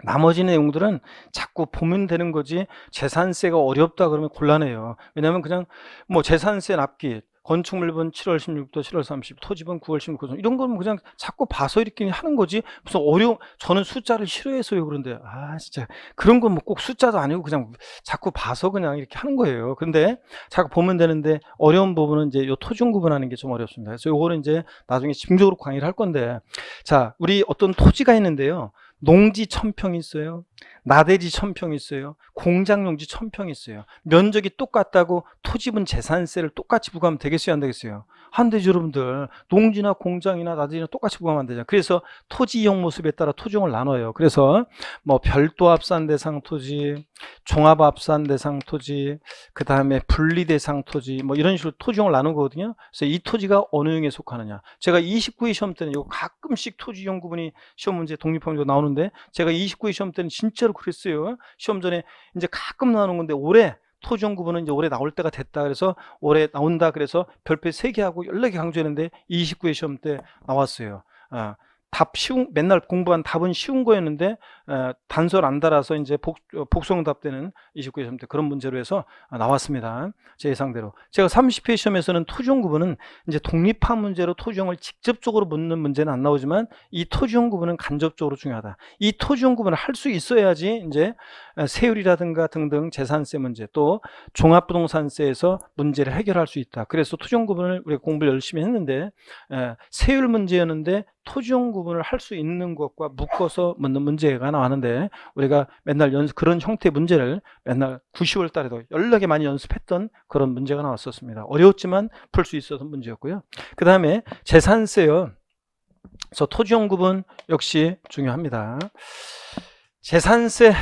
나머지 내용들은 자꾸 보면 되는 거지 재산세가 어렵다 그러면 곤란해요. 왜냐하면 그냥 뭐 재산세 납기, 건축물분 7월 1 6도 7월 3 0 토지분 9월 1 6도 이런 거는 뭐 그냥 자꾸 봐서 이렇게 하는 거지 무슨 어려운 저는 숫자를 싫어해서요 그런데 아 진짜 그런 건 뭐 꼭 숫자도 아니고 그냥 자꾸 봐서 그냥 이렇게 하는 거예요 근데 자꾸 보면 되는데 어려운 부분은 이제 요 토중 구분하는 게 좀 어렵습니다 그래서 요거는 이제 나중에 집중적으로 강의를 할 건데 자 우리 어떤 토지가 있는데요 농지 천평 있어요. 나대지 천평 있어요. 공장 용지 천평 있어요. 면적이 똑같다고 토지분 재산세를 똑같이 부과하면 되겠어요? 안 되겠어요? 한데 여러분들 농지나 공장이나 나들이나 똑같이 부과하면 되잖아요. 그래서 토지 이용 모습에 따라 토종을 나눠요. 그래서 뭐 별도 합산 대상 토지, 종합 합산 대상 토지, 그 다음에 분리 대상 토지 뭐 이런 식으로 토종을 나눈 거거든요. 그래서 이 토지가 어느 형에 속하느냐. 제가 29회 시험 때는 이거 가끔씩 토지 이용 구분이 시험 문제 독립형으로 나오는데 제가 29회 시험 때는 진짜로 그랬어요. 시험 전에 이제 가끔 나오는 건데 올해 토종 구분은 이제 올해 나올 때가 됐다 그래서 올해 나온다 그래서 별표 3개 하고 14개 강조했는데 29회 시험 때 나왔어요. 아. 답 쉬운 맨날 공부한 답은 쉬운 거였는데 에, 단서를 안 달아서 이제 복, 복수답되는 29회 시험 때 그런 문제로 해서 아, 나왔습니다. 제 예상대로 제가 30회 시험에서는 토지용 구분은 이제 독립화 문제로 토지용을 직접적으로 묻는 문제는 안 나오지만 이 토지용 구분은 간접적으로 중요하다. 이 토지용 구분을 할 수 있어야지 이제 세율이라든가 등등 재산세 문제 또 종합부동산세에서 문제를 해결할 수 있다. 그래서 토지용 구분을 우리가 공부를 열심히 했는데 에, 세율 문제였는데 토지용 구분을 할 수 있는 것과 묶어서 묻는 문제가 나왔는데 우리가 맨날 연습 그런 형태의 문제를 맨날 9, 0월 달에도 연락에 많이 연습했던 그런 문제가 나왔었습니다. 어려웠지만 풀 수 있었던 문제였고요. 그 다음에 재산세요. 그래서 토지용 구분 역시 중요합니다. 재산세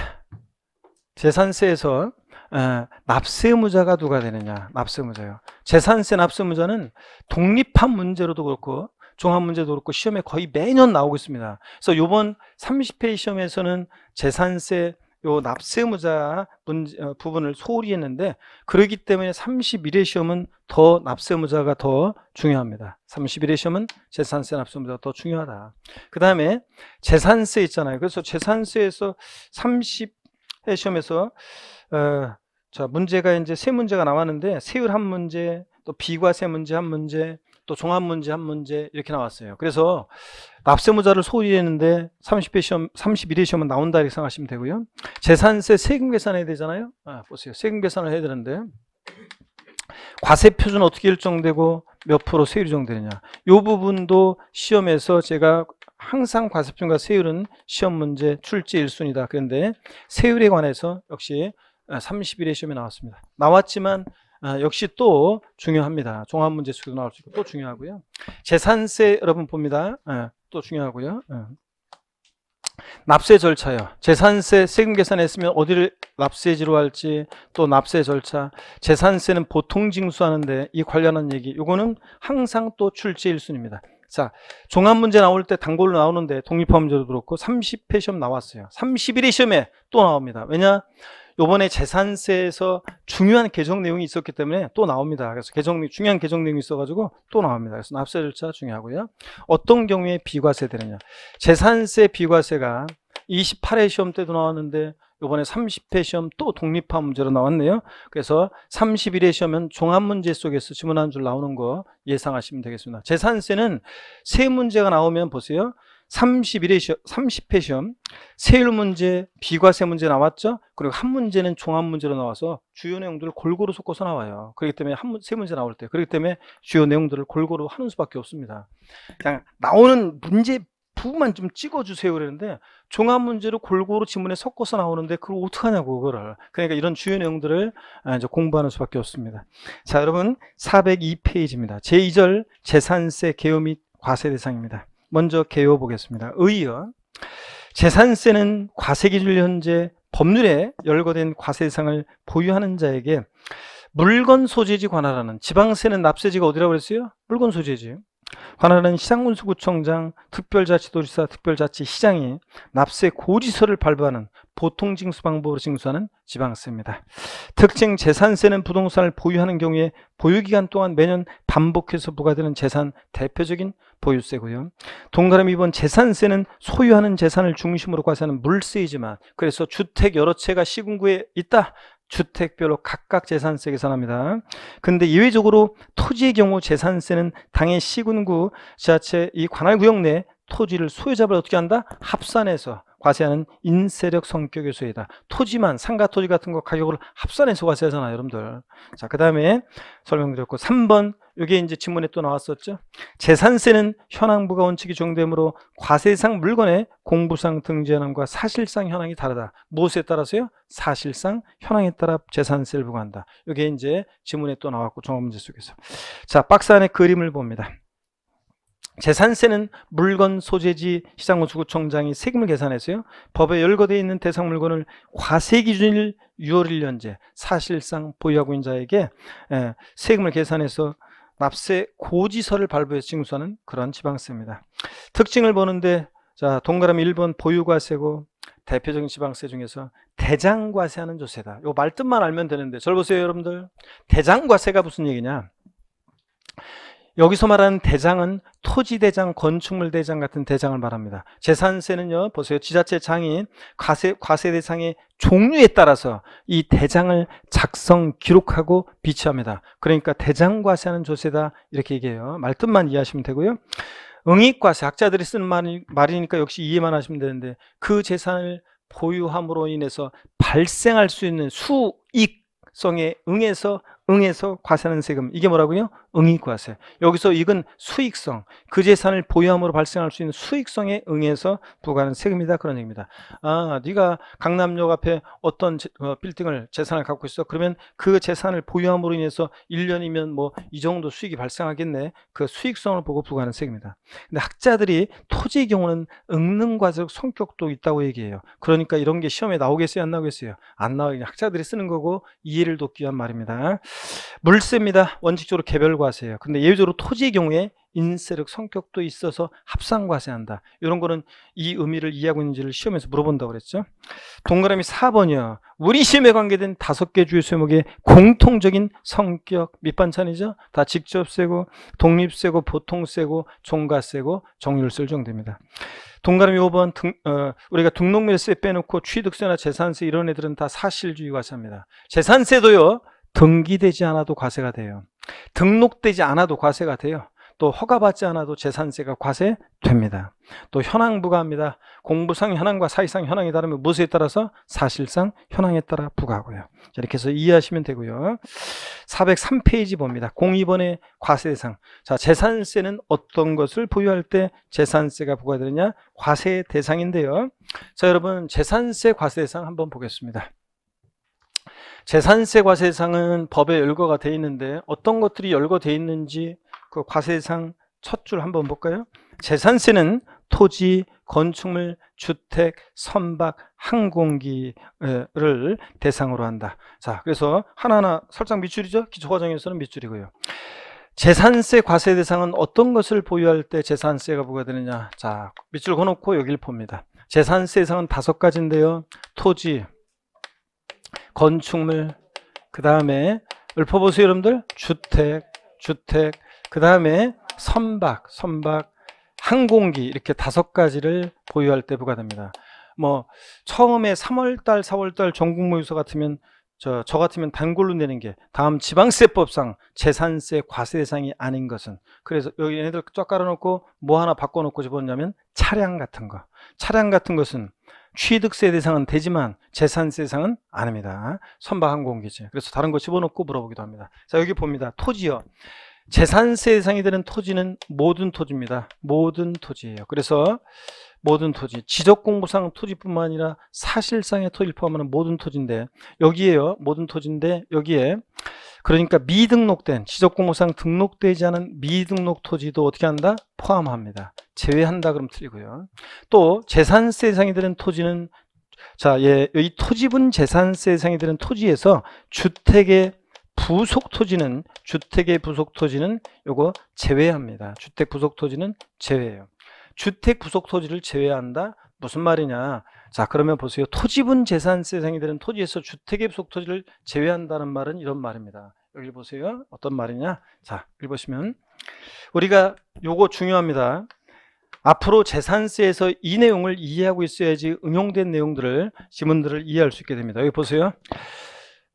재산세에서 어, 납세의무자가 누가 되느냐 납세의무자요 재산세 납세무자는 독립한 문제로도 그렇고 종합문제도 그렇고 시험에 거의 매년 나오고 있습니다. 그래서 이번 30회 시험에서는 재산세 요 납세무자 문제, 어, 부분을 소홀히 했는데 그러기 때문에 31회 시험은 더 납세무자가 더 중요합니다. 31회 시험은 재산세 납세무자가 더 중요하다. 그 다음에 재산세 있잖아요. 그래서 재산세에서 30회 시험에서 어, 자 문제가 이제 세 문제가 나왔는데 세율 한 문제 또 비과세 문제 한 문제 또 종합 문제 한 문제 이렇게 나왔어요. 그래서 납세무자를 소홀히했는데 30회 시험, 31회 시험은 나온다 이렇게 생각하시면 되고요. 재산세 세금 계산해야 되잖아요. 아, 보세요. 세금 계산을 해야 되는데 과세 표준 어떻게 일정되고 몇 프로 세율 이 정되느냐. 이 부분도 시험에서 제가 항상 과세 표준과 세율은 시험 문제 출제 1순위다. 그런데 세율에 관해서 역시 31회 시험에 나왔습니다. 나왔지만 아, 역시 또 중요합니다. 종합문제수도 나올 수 있고 또 중요하고요. 재산세 여러분 봅니다. 예, 또 중요하고요. 예. 납세 절차요. 재산세 세금 계산했으면 어디를 납세지로 할지 또 납세 절차. 재산세는 보통 징수하는데 이 관련한 얘기. 이거는 항상 또 출제 일순입니다 자, 종합 문제 나올 때 단골로 나오는데 독립화 문제도 그렇고 30회 시험 나왔어요. 31회 시험에 또 나옵니다. 왜냐? 요번에 재산세에서 중요한 개정 내용이 있었기 때문에 또 나옵니다. 그래서 개정 중요한 개정 내용이 있어가지고 또 나옵니다. 그래서 납세 절차 중요하고요. 어떤 경우에 비과세 되느냐? 재산세 비과세가 28회 시험 때도 나왔는데 요번에 30회 시험 또 독립화 문제로 나왔네요. 그래서 31회 시험은 종합 문제 속에서 지문 한줄 나오는 거 예상하시면 되겠습니다. 재산세는 세 문제가 나오면 보세요. 3 1회 시험, 30회 시험, 세율 문제, 비과세 문제 나왔죠? 그리고 한 문제는 종합 문제로 나와서 주요 내용들을 골고루 섞어서 나와요. 그렇기 때문에 한, 세 문제 나올 때. 그렇기 때문에 주요 내용들을 골고루 하는 수밖에 없습니다. 그냥 나오는 문제 부분만 좀 찍어주세요 그랬는데 종합 문제로 골고루 지문에 섞어서 나오는데 그걸 어떡하냐고 그거를 그러니까 이런 주요 내용들을 아, 이제 공부하는 수밖에 없습니다 자 여러분 402페이지입니다 제2절 재산세 개요 및 과세 대상입니다 먼저 개요 보겠습니다. 의의 재산세는 과세기준 현재 법률에 열거된 과세상을 보유하는 자에게 물건 소재지 관하는 지방세는 납세지가 어디라고 그랬어요? 물건 소재지. 관할는 시장군수구청장, 특별자치도지사, 특별자치시장이 납세 고지서를 발부하는 보통 징수 방법으로 징수하는 지방세입니다. 특징 재산세는 부동산을 보유하는 경우에 보유기간 동안 매년 반복해서 부과되는 재산 대표적인 보유세고요. 동그라미 2번 재산세는 소유하는 재산을 중심으로 과세하는 물세이지만 그래서 주택 여러 채가 시군구에 있다 주택별로 각각 재산세 계산합니다. 근데 예외적으로 토지의 경우 재산세는 당해 시군구 지자체 이 관할 구역 내 토지를 소유자별 어떻게 한다? 합산해서 과세하는 인세력 성격의 소유다. 토지만 상가 토지 같은 거 가격을 합산해서 과세하잖아요, 여러분들. 자, 그다음에 설명드렸고 3번 이게 이제 지문에 또 나왔었죠. 재산세는 현황부가 원칙이 적용되므로 과세상 물건의 공부상 등재현과 사실상 현황이 다르다. 무엇에 따라서요? 사실상 현황에 따라 재산세를 부과한다. 이게 이제 지문에 또 나왔고 종합문제 속에서. 자, 박스 안에 그림을 봅니다. 재산세는 물건 소재지 시장건축구청장이 세금을 계산해서요. 법에 열거되어 있는 대상 물건을 과세 기준일 6월 1년제 사실상 보유하고 있는 자에게 예, 세금을 계산해서 납세 고지서를 발부해서 징수하는 그런 지방세입니다. 특징을 보는데 자, 동그라미 1번 보유과세고 대표적인 지방세 중에서 대장과세하는 조세다. 요 말뜻만 알면 되는데 절 보세요, 여러분들. 대장과세가 무슨 얘기냐? 여기서 말하는 대장은 토지대장, 건축물대장 같은 대장을 말합니다. 재산세는요, 보세요. 지자체 장이 과세, 과세 대상의 종류에 따라서 이 대장을 작성, 기록하고 비치합니다. 그러니까 대장과세하는 조세다. 이렇게 얘기해요. 말뜻만 이해하시면 되고요. 응이과세 학자들이 쓰는 말이니까 역시 이해만 하시면 되는데 그 재산을 보유함으로 인해서 발생할 수 있는 수익성에 응해서 응에서 과세하는 세금 이게 뭐라고요? 응이과세 여기서 이건 수익성 그 재산을 보유함으로 발생할 수 있는 수익성에 응해서 부과하는 세금이다 그런 얘기입니다 아 네가 강남역 앞에 어떤 제, 어, 빌딩을 재산을 갖고 있어 그러면 그 재산을 보유함으로 인해서 1년이면 뭐 이 정도 수익이 발생하겠네 그 수익성을 보고 부과하는 세금이다 근데 학자들이 토지의 경우는 응능과적 성격도 있다고 얘기해요 그러니까 이런 게 시험에 나오겠어요 안 나오겠어요 안 나오겠어요 학자들이 쓰는 거고 이해를 돕기 위한 말입니다 물세입니다. 원칙적으로 개별과세예요. 근데 예외적으로 토지의 경우에 인세력 성격도 있어서 합산과세한다. 이런 거는 이 의미를 이해하고 있는지를 시험에서 물어본다고 그랬죠. 동그라미 4번이요. 우리 시험에 관계된 다섯 개 주요 세목의 공통적인 성격 밑반찬이죠. 다 직접세고 독립세고 보통세고 종가세고 정률세 정됩니다 동그라미 5번 등, 어, 우리가 등록밀세 빼놓고 취득세나 재산세 이런 애들은 다 사실주의 과세입니다. 재산세도요. 등기되지 않아도 과세가 돼요. 등록되지 않아도 과세가 돼요. 또 허가받지 않아도 재산세가 과세됩니다. 또 현황 부과합니다. 공부상 현황과 사실상 현황이 다르면 무엇에 따라서 사실상 현황에 따라 부과하고요. 이렇게 해서 이해하시면 되고요. 403페이지 봅니다. 02번의 과세 대상. 자, 재산세는 어떤 것을 보유할 때 재산세가 부과되느냐? 과세 대상인데요. 자, 여러분 재산세 과세 대상 한번 보겠습니다. 재산세 과세상은 법에 열거가 되어 있는데 어떤 것들이 열거되어 있는지 그 과세상 첫 줄 한번 볼까요? 재산세는 토지, 건축물, 주택, 선박, 항공기를 대상으로 한다. 자, 그래서 하나하나 설짝 밑줄이죠? 기초과정에서는 밑줄이고요. 재산세 과세 대상은 어떤 것을 보유할 때 재산세가 부과되느냐. 자, 밑줄 그어놓고 여길 봅니다. 재산세 대상은 다섯 가지인데요. 토지, 건축물, 그 다음에 읊어보세요 여러분들 주택, 주택, 그 다음에 선박, 선박, 항공기 이렇게 다섯 가지를 보유할 때 부과됩니다. 뭐 처음에 3월달, 4월달 전국모유소 같으면 저, 저 같으면 단골로 내는 게 다음 지방세법상 재산세 과세 대상이 아닌 것은 그래서 여기 얘네들 쫙 깔아놓고 뭐 하나 바꿔놓고 집어넣냐면 차량 같은 거 차량 같은 것은 취득세 대상은 되지만 재산세상은 아닙니다. 선박항공기지. 그래서 다른 거 집어넣고 물어보기도 합니다. 자 여기 봅니다. 토지요. 재산세 대상이 되는 토지는 모든 토지입니다. 모든 토지예요. 그래서 모든 토지, 지적공부상 토지뿐만 아니라 사실상의 토지를 포함하는 모든 토지인데 여기에요. 모든 토지인데 여기에 그러니까 미등록된 지적공모상 등록되지 않은 미등록 토지도 어떻게 한다? 포함합니다. 제외한다 그럼 틀리고요. 또 재산세 상이 되는 토지는 자, 예, 이 토지분 재산세 상이 되는 토지에서 주택의 부속 토지는 주택의 부속 토지는 요거 제외합니다. 주택 부속 토지는 제외해요. 주택 부속 토지를 제외한다. 무슨 말이냐? 자 그러면 보세요. 토지분 재산세 상이되는 토지에서 주택의 속 토지를 제외한다는 말은 이런 말입니다. 여기 보세요. 어떤 말이냐? 자읽보시면 우리가 요거 중요합니다. 앞으로 재산세에서 이 내용을 이해하고 있어야지 응용된 내용들을 지문들을 이해할 수 있게 됩니다. 여기 보세요.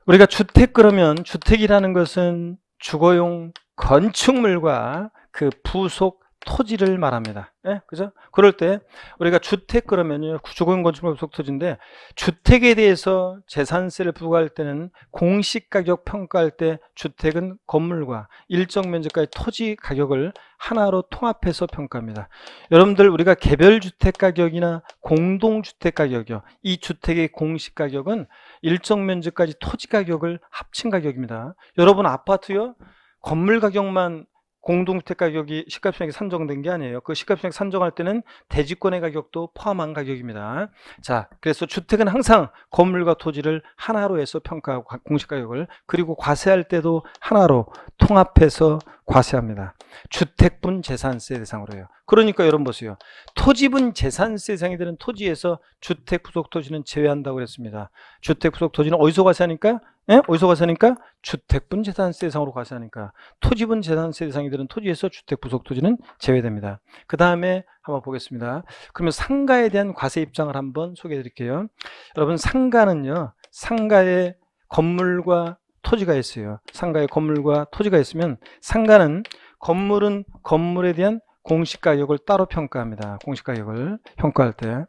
우리가 주택 그러면 주택이라는 것은 주거용 건축물과 그 부속 토지를 말합니다. 예? 그죠? 그럴 때 우리가 주택 그러면요. 주거용건축물 속 토지인데 주택에 대해서 재산세를 부과할 때는 공시 가격 평가할 때 주택은 건물과 일정 면적과의 토지 가격을 하나로 통합해서 평가합니다. 여러분들 우리가 개별 주택 가격이나 공동 주택 가격이요. 이 주택의 공시 가격은 일정 면적까지 토지 가격을 합친 가격입니다. 여러분 아파트요. 건물 가격만 공동주택 가격이 시가총액이 산정된 게 아니에요. 그 시가총액 산정할 때는 대지권의 가격도 포함한 가격입니다. 자, 그래서 주택은 항상 건물과 토지를 하나로 해서 평가하고 공시가격을 그리고 과세할 때도 하나로 통합해서 과세합니다. 주택분 재산세 대상으로 해요. 그러니까 여러분 보세요. 토지분 재산세 대상이 되는 토지에서 주택 부속 토지는 제외한다고 그랬습니다. 주택 부속 토지는 어디서 과세하니까 예? 어디서 과세하니까? 주택분 재산세 대상으로 과세하니까 토지분 재산세 대상이들은 토지에서 주택 부속 토지는 제외됩니다. 그 다음에 한번 보겠습니다. 그러면 상가에 대한 과세 입장을 한번 소개해 드릴게요. 여러분 상가는요. 상가에 건물과 토지가 있어요. 상가에 건물과 토지가 있으면 상가는 건물은 건물에 대한 공시가격을 따로 평가합니다. 공시가격을 평가할 때.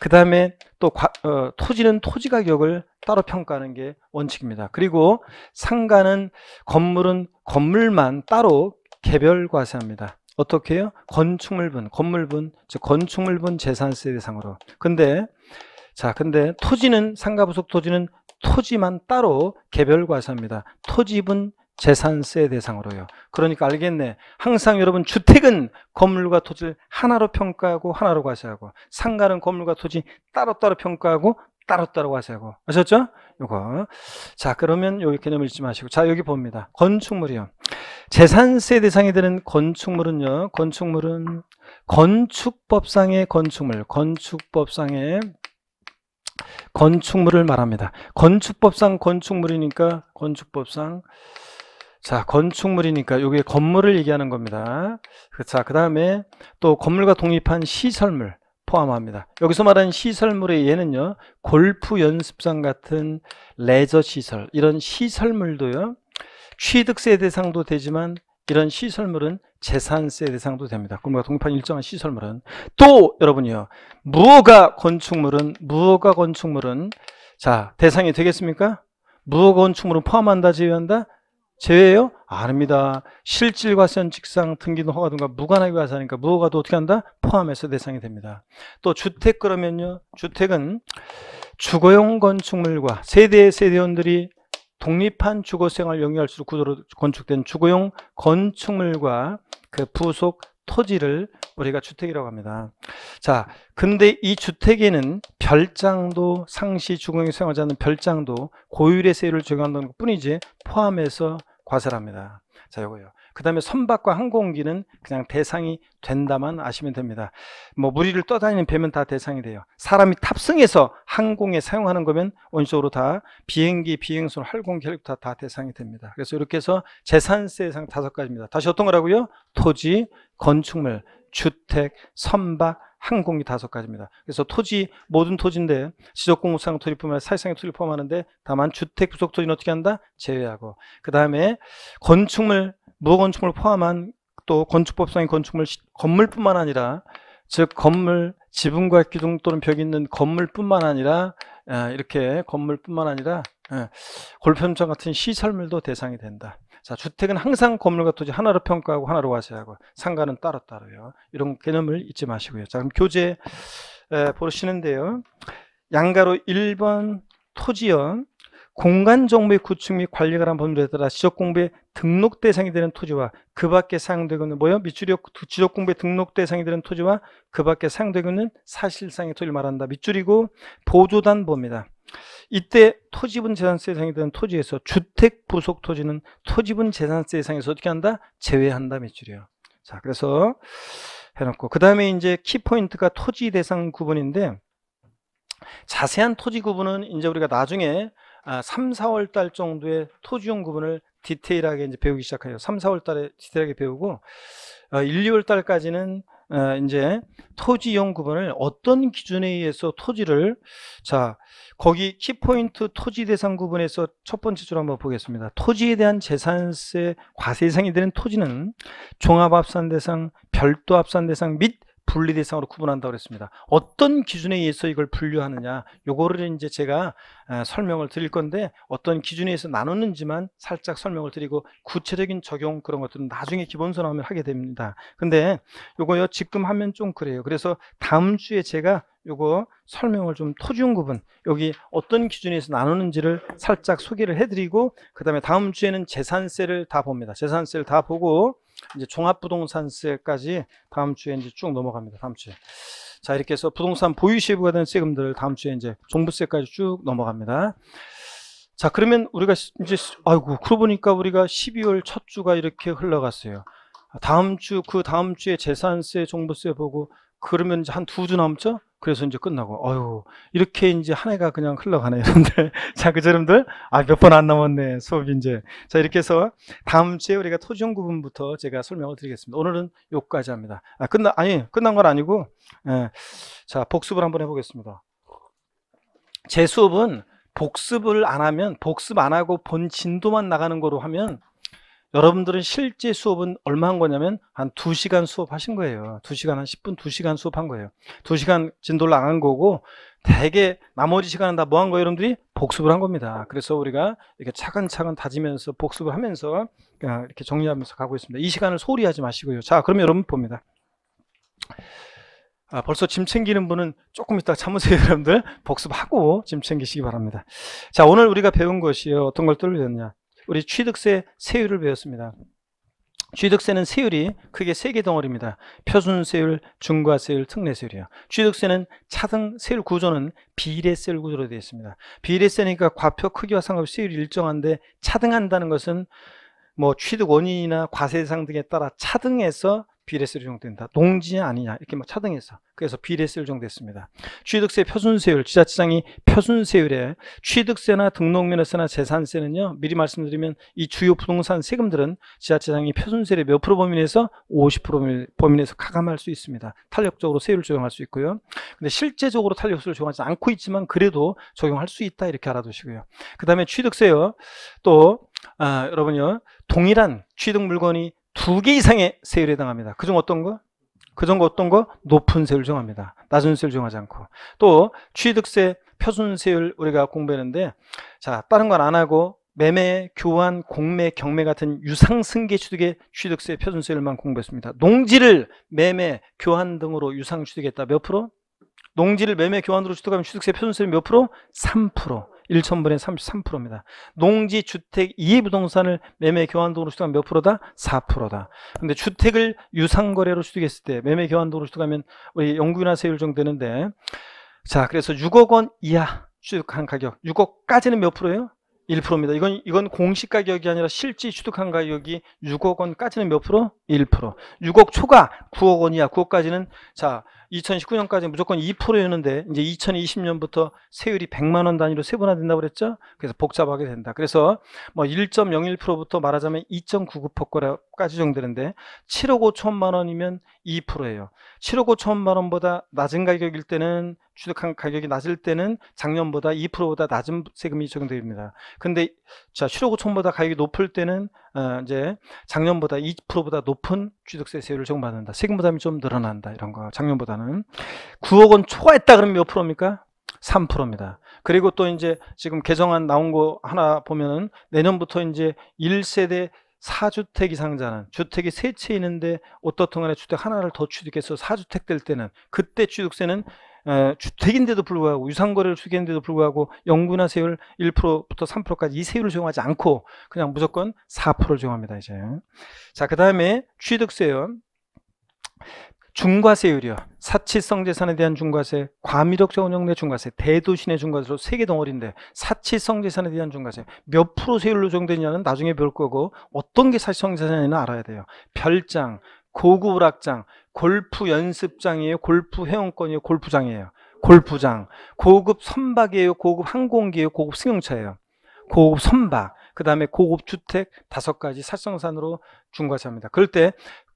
그 다음에 또 과, 어, 토지는 토지가격을 따로 평가하는 게 원칙입니다. 그리고 상가는 건물은 건물만 따로 개별 과세합니다. 어떻게 해요? 건축물분, 건물분, 즉 건축물분 재산세 대상으로. 근데 자, 근데 토지는 상가 부속 토지는 토지만 따로 개별 과세합니다. 토지분 재산세 대상으로요. 그러니까 알겠네. 항상 여러분 주택은 건물과 토지를 하나로 평가하고 하나로 과세하고 상가는 건물과 토지 따로따로 평가하고 따로따로 과세하고 아셨죠? 요거. 자 그러면 여기 개념을 잊지 마시고 자 여기 봅니다. 건축물이요. 재산세 대상이 되는 건축물은요. 건축물은 건축법상의 건축물 건축법상의 건축물을 말합니다. 건축법상 건축물이니까 건축법상 자, 건축물이니까 여기 건물을 얘기하는 겁니다. 그, 자, 그 다음에 또 건물과 독립한 시설물 포함합니다. 여기서 말하는 시설물의 예는요, 골프 연습장 같은 레저 시설, 이런 시설물도요, 취득세 대상도 되지만 이런 시설물은 재산세 대상도 됩니다. 건물과 독립한 일정한 시설물은 또 여러분이요, 무허가 건축물은 무허가 건축물은 자 대상이 되겠습니까? 무허가 건축물은 포함한다, 제외한다? 제외예요? 아, 아닙니다. 실질과 선직상 등기등 허가등과 무관하게 가사니까 무허가도 어떻게 한다? 포함해서 대상이 됩니다. 또 주택 그러면요. 주택은 주거용 건축물과 세대 의 세대원들이 독립한 주거생활을 영위할수록 있 구조로 건축된 주거용 건축물과 그 부속 토지를 우리가 주택이라고 합니다. 자, 근데 이 주택에는 별장도 상시 주거용 사용하지 않는 별장도 고율의 세율을 적용한다는 것 뿐이지 포함해서 과세랍니다. 자, 요거요. 그 다음에 선박과 항공기는 그냥 대상이 된다만 아시면 됩니다. 뭐 무리를 떠다니는 배면 다 대상이 돼요. 사람이 탑승해서 항공에 사용하는 거면 원적으로 다 비행기, 비행선, 항공기, 헬리콥터 다 대상이 됩니다. 그래서 이렇게 해서 재산세 상 다섯 가지입니다. 다시 어떤 거라고요? 토지, 건축물, 주택, 선박, 한 공기 다섯 가지입니다. 그래서 토지 모든 토지인데 지적공무상 토지 포함 사회상의 토지 를 포함하는데 다만 주택 부속 토지는 어떻게 한다? 제외하고 그 다음에 건축물 무건축물 포함한 또 건축법상의 건축물 건물뿐만 아니라 즉 건물 지붕과 기둥 또는 벽이 있는 건물뿐만 아니라 아, 이렇게 건물뿐만 아니라 예, 골편장 프 같은 시설물도 대상이 된다. 자, 주택은 항상 건물과 토지 하나로 평가하고 하나로 과세하고 상가는 따로따로요. 이런 개념을 잊지 마시고요. 자, 그럼 교재 에, 보시는데요. 양가로 1번 토지요. 공간 정보의 구축 및 관리가 란 법률에 따라 지적 공부에 등록 대상이 되는 토지와 그 밖에 사용되고 있는 뭐요? 밑줄이 지적 공부에 등록 대상이 되는 토지와 그 밖에 사용되고 있는 사실상의 토지를 말한다. 밑줄이고 보조단법입니다 이때 토지분 재산세 상에 대한 토지에서 주택 부속 토지는 토지분 재산세 상에서 어떻게 한다? 제외한다 매출이에요. 자, 그래서 해놓고 그 다음에 이제 키포인트가 토지 대상 구분인데 자세한 토지 구분은 이제 우리가 나중에 3, 아, 4월 달 정도에 토지용 구분을 디테일하게 이제 배우기 시작해요. 3, 4월 달에 디테일하게 배우고 1, 어, 2월 달까지는 어, 이제 토지용 구분을 어떤 기준에 의해서 토지를 자 거기 키포인트 토지 대상 구분에서 첫 번째 줄 한번 보겠습니다. 토지에 대한 재산세 과세 대상이 되는 토지는 종합합산 대상, 별도 합산 대상 및 분리 대상으로 구분한다고 그랬습니다. 어떤 기준에 의해서 이걸 분류하느냐, 요거를 이제 제가 아, 설명을 드릴 건데 어떤 기준에 의해서 나누는지만 살짝 설명을 드리고 구체적인 적용 그런 것들은 나중에 기본서 나오면 하게 됩니다. 근데 요거요 지금 하면 좀 그래요. 그래서 다음 주에 제가 요거 설명을 좀 토중 부분 여기 어떤 기준에서 나누는지를 살짝 소개를 해드리고 그 다음에 다음 주에는 재산세를 다 봅니다. 재산세를 다 보고 이제 종합부동산세까지 다음 주에 이제 쭉 넘어갑니다. 다음 주에. 자, 이렇게 해서 부동산 보유시부과되 세금들 다음 주에 이제 종부세까지 쭉 넘어갑니다. 자, 그러면 우리가 이제, 아이고, 그러고 보니까 우리가 12월 첫 주가 이렇게 흘러갔어요. 다음 주, 그 다음 주에 재산세, 종부세 보고, 그러면 이제 한두 주 남죠? 그래서 이제 끝나고, 어유 이렇게 이제 한 해가 그냥 흘러가네, 요러분 자, 그저놈들, 아, 몇 번 안 남았네, 수업이 이제. 자, 이렇게 해서 다음 주에 우리가 토종 지 구분부터 제가 설명을 드리겠습니다. 오늘은 요까지 합니다. 아, 끝나, 아니, 끝난 건 아니고, 예. 자, 복습을 한번 해보겠습니다. 제 수업은 복습을 안 하면, 복습 안 하고 본 진도만 나가는 거로 하면 여러분들은 실제 수업은 얼마 한 거냐면 한 2시간 수업하신 거예요. 2시간 한 10분, 2시간 수업한 거예요. 2시간 진도를 안 한 거고 대개 나머지 시간은 다 뭐 한 거예요? 여러분들이 복습을 한 겁니다. 그래서 우리가 이렇게 차근차근 다지면서 복습을 하면서 아, 이렇게 정리하면서 가고 있습니다. 이 시간을 소홀히 하지 마시고요. 자, 그럼 여러분 봅니다. 아, 벌써 짐 챙기는 분은 조금 이따 참으세요, 여러분들. 복습하고 짐 챙기시기 바랍니다. 자, 오늘 우리가 배운 것이 어떤 걸떨올졌냐 우리 취득세 세율을 배웠습니다. 취득세는 세율이 크게 세 개 덩어리입니다. 표준세율, 중과세율, 특례세율이요. 취득세는 차등 세율 구조는 비례세율 구조로 되어 있습니다. 비례세니까 과표 크기와 상관없이 세율이 일정한데 차등한다는 것은 뭐 취득 원인이나 과세 대상 등에 따라 차등해서 비례세율 정된다. 농지 아니냐 이렇게 막 차등해서 그래서 비례세율 정됐습니다. 취득세 표준세율 지자체장이 표준세율에 취득세나 등록면허세나 재산세는요 미리 말씀드리면 이 주요 부동산 세금들은 지자체장이 표준세율의 몇 프로 범위 내에서 50% 범위 내에서 가감할 수 있습니다. 탄력적으로 세율 을 적용할 수 있고요. 근데 실제적으로 탄력세를 적용하지 않고 있지만 그래도 적용할 수 있다 이렇게 알아두시고요. 그 다음에 취득세요 또 아, 여러분요 동일한 취득 물건이 두개 이상의 세율에 해당합니다. 그중 어떤 거? 그중 어떤 거? 높은 세율 을 정합니다. 낮은 세율 을 정하지 않고. 또 취득세 표준세율 우리가 공부했는데 자 다른 건 안 하고 매매, 교환, 공매, 경매 같은 유상승계 취득의 취득세 표준세율만 공부했습니다. 농지를 매매, 교환 등으로 유상 취득했다. 몇 프로? 농지를 매매, 교환으로 취득하면 취득세 표준세율 몇 프로? 3%. 1천분의 33%입니다. 농지, 주택, 이해부동산을 매매 교환동으로 취득하면 몇 프로다? 4%다. 근데 주택을 유상거래로 취득했을 때 매매 교환동으로 취득하면 우리 연구이나 세율 정도 되는데 자 그래서 6억 원 이하 취득한 가격 6억까지는 몇 프로예요? 1%입니다. 이건 이건 공시 가격이 아니라 실제 취득한 가격이 6억 원까지는 몇 프로? 1%. 6억 초과 9억 원 이하 9억까지는 자 2019년까지 무조건 2%였는데 이제 2020년부터 세율이 100만 원 단위로 세분화된다 고 그랬죠. 그래서 복잡하게 된다. 그래서 뭐 1.01%부터 말하자면 2.99%까지 정도는데 되 7억 5천만 원이면 2%예요. 7억 5천만 원보다 낮은 가격일 때는 취득한 가격이 낮을 때는 작년보다 2%보다 낮은 세금이 적용됩니다. 근데 자, 7억 5천보다 가격이 높을 때는 어, 이제 작년보다 2%보다 높은 취득세 세율을 적용받는다. 세금 부담이 좀 늘어난다. 이런 거. 작년보다 나는 9억 원 초과했다 그러면 몇 프로입니까? 3%입니다. 그리고 또 이제 지금 개정안 나온 거 하나 보면은 내년부터 이제 1세대 4주택 이상자는 주택이 세채 있는데 어떻든 간에 주택 하나를 더 취득해서 4주택 될 때는 그때 취득세는 에, 주택인데도 불구하고 유상거래를 수기했는데도 불구하고 연구나 세율 1%부터 3%까지 이 세율을 적용하지 않고 그냥 무조건 4%를 적용합니다. 이제 자그 다음에 취득세요. 중과세율이요. 사치성 재산에 대한 중과세, 과밀덕자 운영 내 중과세, 대도시 내 중과세로 세 개 덩어리인데 사치성 재산에 대한 중과세 몇 프로 세율로 정되냐는 나중에 볼 거고 어떤 게 사치성 재산이냐는 알아야 돼요. 별장, 고급 오락장, 골프 연습장이에요. 골프 회원권이에요. 골프장이에요. 골프장, 고급 선박이에요. 고급 항공기예요. 고급 승용차예요. 고급 선박, 그 다음에 고급 주택 다섯 가지 사성산으로 중과세합니다. 그럴 때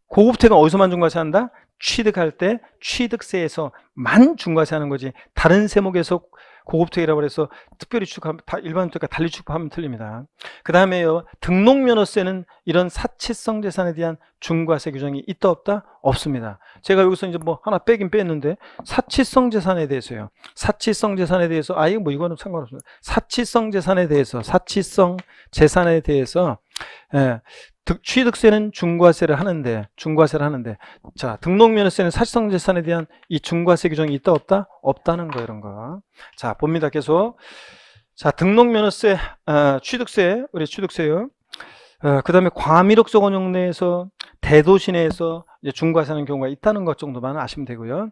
고급택은 어디서만 중과세한다? 취득할 때 취득세에서만 중과세하는 거지 다른 세목에서 고급택이라고 해서 특별히 취득하면 일반 주택과 달리 취득하면 틀립니다. 그 다음에요 등록면허세는 이런 사치성 재산에 대한 중과세 규정이 있다 없다 없습니다. 제가 여기서 이제 뭐 하나 빼긴 뺐는데 사치성 재산에 대해서요. 사치성 재산에 대해서 아예 뭐 이거는 상관없습니다. 사치성 재산에 대해서 사치성 재산에 대해서 예, 득, 취득세는 중과세를 하는데 중과세를 하는데 자 등록면허세는 사실상 재산에 대한 이 중과세 규정이 있다 없다 없다는 거 이런 거자 봅니다 계속 자 등록면허세 어, 취득세 우리 취득세요 어, 그 다음에 과밀옥소원용 내에서 대도시 내에서 중과세하는 경우가 있다는 것 정도만 아시면 되고요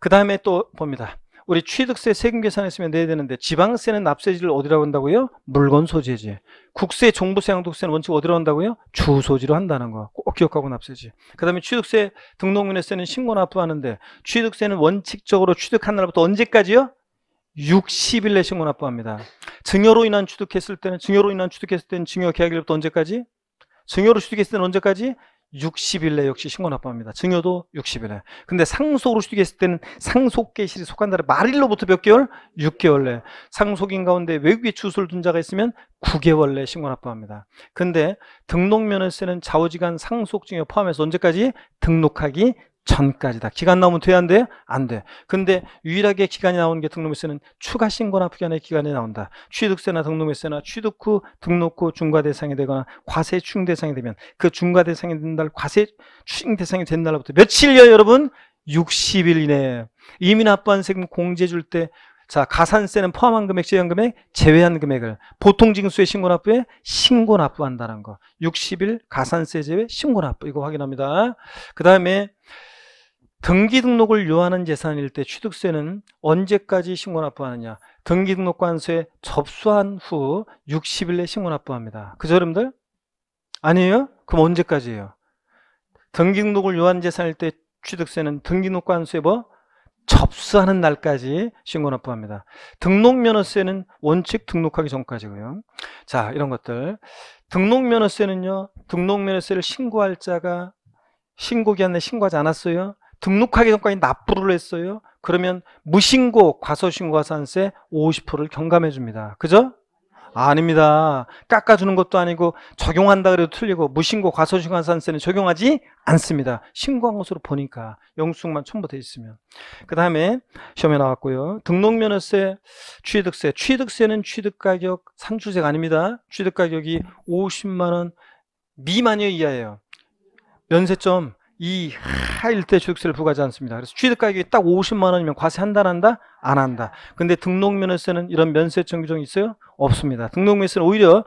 그 다음에 또 봅니다 우리 취득세 세금 계산했으면 내야 되는데 지방세는 납세지를 어디라고 한다고요? 물건 소재지. 국세, 종부세, 양도세는 원칙 어디로 한다고요? 주 소지로 한다는 거. 꼭 기억하고 납세지. 그 다음에 취득세 등록면에서는 신고 납부하는데 취득세는 원칙적으로 취득한 날부터 언제까지요? 60일 내 신고 납부합니다. 증여로 인한 취득했을 때는 증여로 인한 취득했을 때는 증여 계약일부터 언제까지? 증여로 취득했을 때는 언제까지? 60일 내 역시 신고 납부합니다. 증여도 60일 내. 근데 상속으로 취득했을 때는 상속개실이 속한다는 말일로부터 몇 개월? 6개월 내. 상속인 가운데 외국에 주소를 둔 자가 있으면 9개월 내 신고 납부합니다. 근데 등록면허세는 좌우지간 상속증여 포함해서 언제까지? 등록하기 전까지 다. 기간 나오면 돼야 안 돼? 요안 돼. 근데 유일하게 기간이 나오는 게등록세는 추가 신고나 부견의 기간이 나온다. 취득세나 등록세나 취득 후 등록 후 중과 대상이 되거나 과세 추징 대상이 되면 그 중과 대상이 된 날 과세 추징 대상이 된 날로부터 며칠이요 여러분? 60일 이내에 이미 납부한 세금 공제 줄 때 자, 가산세는 포함한 금액, 제외한 금액, 제외한 금액을 보통 징수의 신고 납부에 신고 납부한다는 거. 60일 가산세 제외 신고 납부 이거 확인합니다. 그다음에 등기 등록을 요하는 재산일 때 취득세는 언제까지 신고 납부하느냐 등기 등록관서에 접수한 후 60일 내 신고 납부합니다 그죠 여러분들? 아니에요? 그럼 언제까지예요? 등기 등록을 요한 재산일 때 취득세는 등기 등록관서에 뭐? 접수하는 날까지 신고 납부합니다 등록면허세는 원칙 등록하기 전까지고요 자 이런 것들 등록면허세는요 등록면허세를 신고할 자가 신고기한에 신고하지 않았어요 등록하기 전까지 납부를 했어요. 그러면 무신고 과소신고가 산세 50%를 경감해 줍니다. 그죠? 아, 아닙니다. 깎아주는 것도 아니고 적용한다 그래도 틀리고 무신고 과소신고 산세는 적용하지 않습니다. 신고한 것으로 보니까 영수증만 첨부돼 있으면. 그 다음에 시험에 나왔고요. 등록면허세, 취득세. 취득세는 취득가격 산출세가 아닙니다. 취득가격이 50만 원 미만이어 이하예요. 면세점 이 하일대 취득세를 부과하지 않습니다. 그래서 취득가격이 딱 50만 원이면 과세 한다 한다 안 한다. 근데 등록면허세는 이런 면세청 규정이 있어요? 없습니다. 등록면허세는 오히려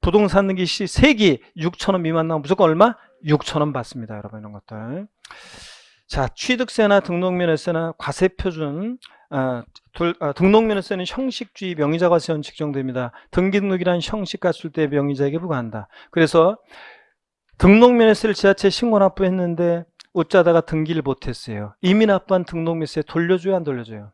부동산 등기 시 세기 6천 원 미만 나면 무조건 얼마? 6천 원 받습니다. 여러분 이런 것들. 자 취득세나 등록면허세나 과세표준 아, 어, 둘, 아, 어, 등록면허세는 형식주의 명의자과세원 측정됩니다. 등기등록이란 형식 갔을 때 명의자에게 부과한다. 그래서 등록면허세를지자체에 신고 납부했는데 어쩌다가 등기를 못했어요. 이미 납부한 등록면세 돌려줘요 안 돌려줘요?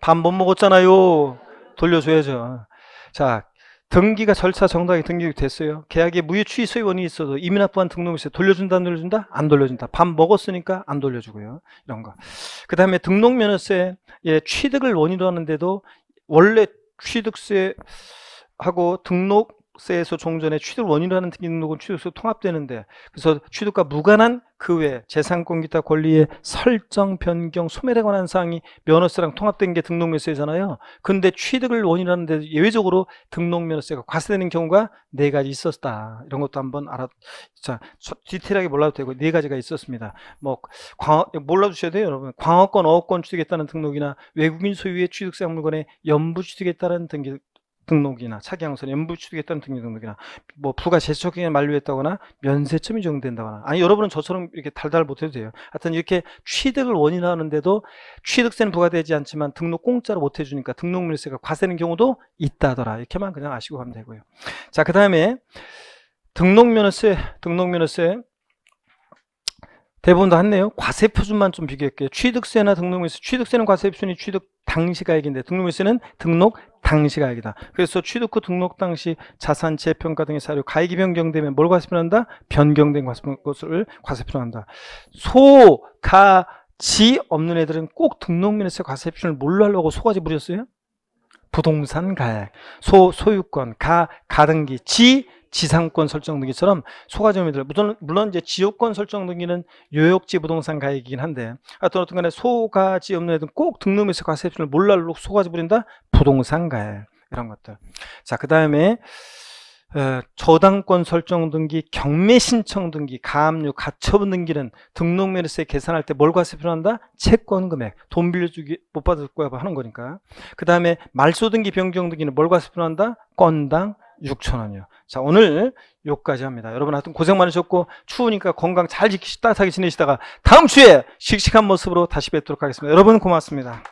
밥 못 먹었잖아요. 돌려줘야죠. 자 등기가 절차 정당하게 등기가 됐어요. 계약에 무효 취소 의원이 인 있어도 이미 납부한 등록면세 돌려준다 안 돌려준다? 안 돌려준다. 밥 먹었으니까 안 돌려주고요. 이런 거. 그 다음에 등록면허세 예, 취득을 원인으로 하는데도 원래 취득세 하고 등록 취득세에서 종전에 취득 원인이라는 등록은 취득세 통합되는데 그래서 취득과 무관한 그 외 재산권 기타 권리의 설정 변경 소멸에 관한 사항이 면허세랑 통합된 게 등록면세잖아요 근데 취득을 원인이라는 데 예외적으로 등록면허세가 과세되는 경우가 네 가지 있었다 이런 것도 한번 알아 자 디테일하게 몰라도 되고 네 가지가 있었습니다 뭐 광어, 몰라주셔야 돼요 여러분 광어권 어업권 취득했다는 등록이나 외국인 소유의 취득세 물건에 연부 취득했다는 등기 등록이나 차기항선 연부취득했 따른 등기 등록이나 뭐 부가 재척기에 만료했다거나 면세점이 적용된다거나 아니 여러분은 저처럼 이렇게 달달 못해도 돼요 하여튼 이렇게 취득을 원인하는데도 취득세는 부과되지 않지만 등록 공짜로 못 해주니까 등록면세가 과세는 경우도 있다더라 이렇게만 그냥 아시고 가면 되고요 자 그 다음에 등록면허세 등록면허세 대부분 다 했네요 과세 표준만 좀 비교할게요 취득세나 등록밀세 취득세는 과세 표준이 취득 당시가액인데 등록밀세는 등록 당시 가액이다. 그래서 취득후 등록 당시 자산, 재평가 등의 사료 가액이 변경되면 뭘 과세표한다? 변경된 것을 과세표한다. 소, 가, 지 없는 애들은 꼭 등록면에서 과세표을 뭘로 하려고 소가지 부렸어요? 부동산 가액, 소, 소유권, 가, 가등기, 지, 지상권 설정 등기처럼 소가점이들 물론, 물론 이제 지역권 설정 등기는 요역지 부동산 가액이긴 한데 어떤 어떤 간에 소가지 없는 애들은 꼭 등록에서 과세표를 몰라 누 소가지 부린다 부동산 가액 이런 것들 자그 다음에 어, 저당권 설정 등기, 경매 신청 등기, 가압류, 가처분 등기는 등록 면에서 계산할 때 뭘 과세표로 한다? 채권 금액, 돈 빌려주기 못 받을 거야 하는 거니까. 그 다음에 말소 등기, 변경 등기는 뭘 과세표로 한다? 건당, 6,000원이요. 자, 오늘 여기까지 합니다. 여러분 하여튼 고생 많으셨고, 추우니까 건강 잘 지키시, 따뜻하게 지내시다가 다음 주에 씩씩한 모습으로 다시 뵙도록 하겠습니다. 여러분 고맙습니다.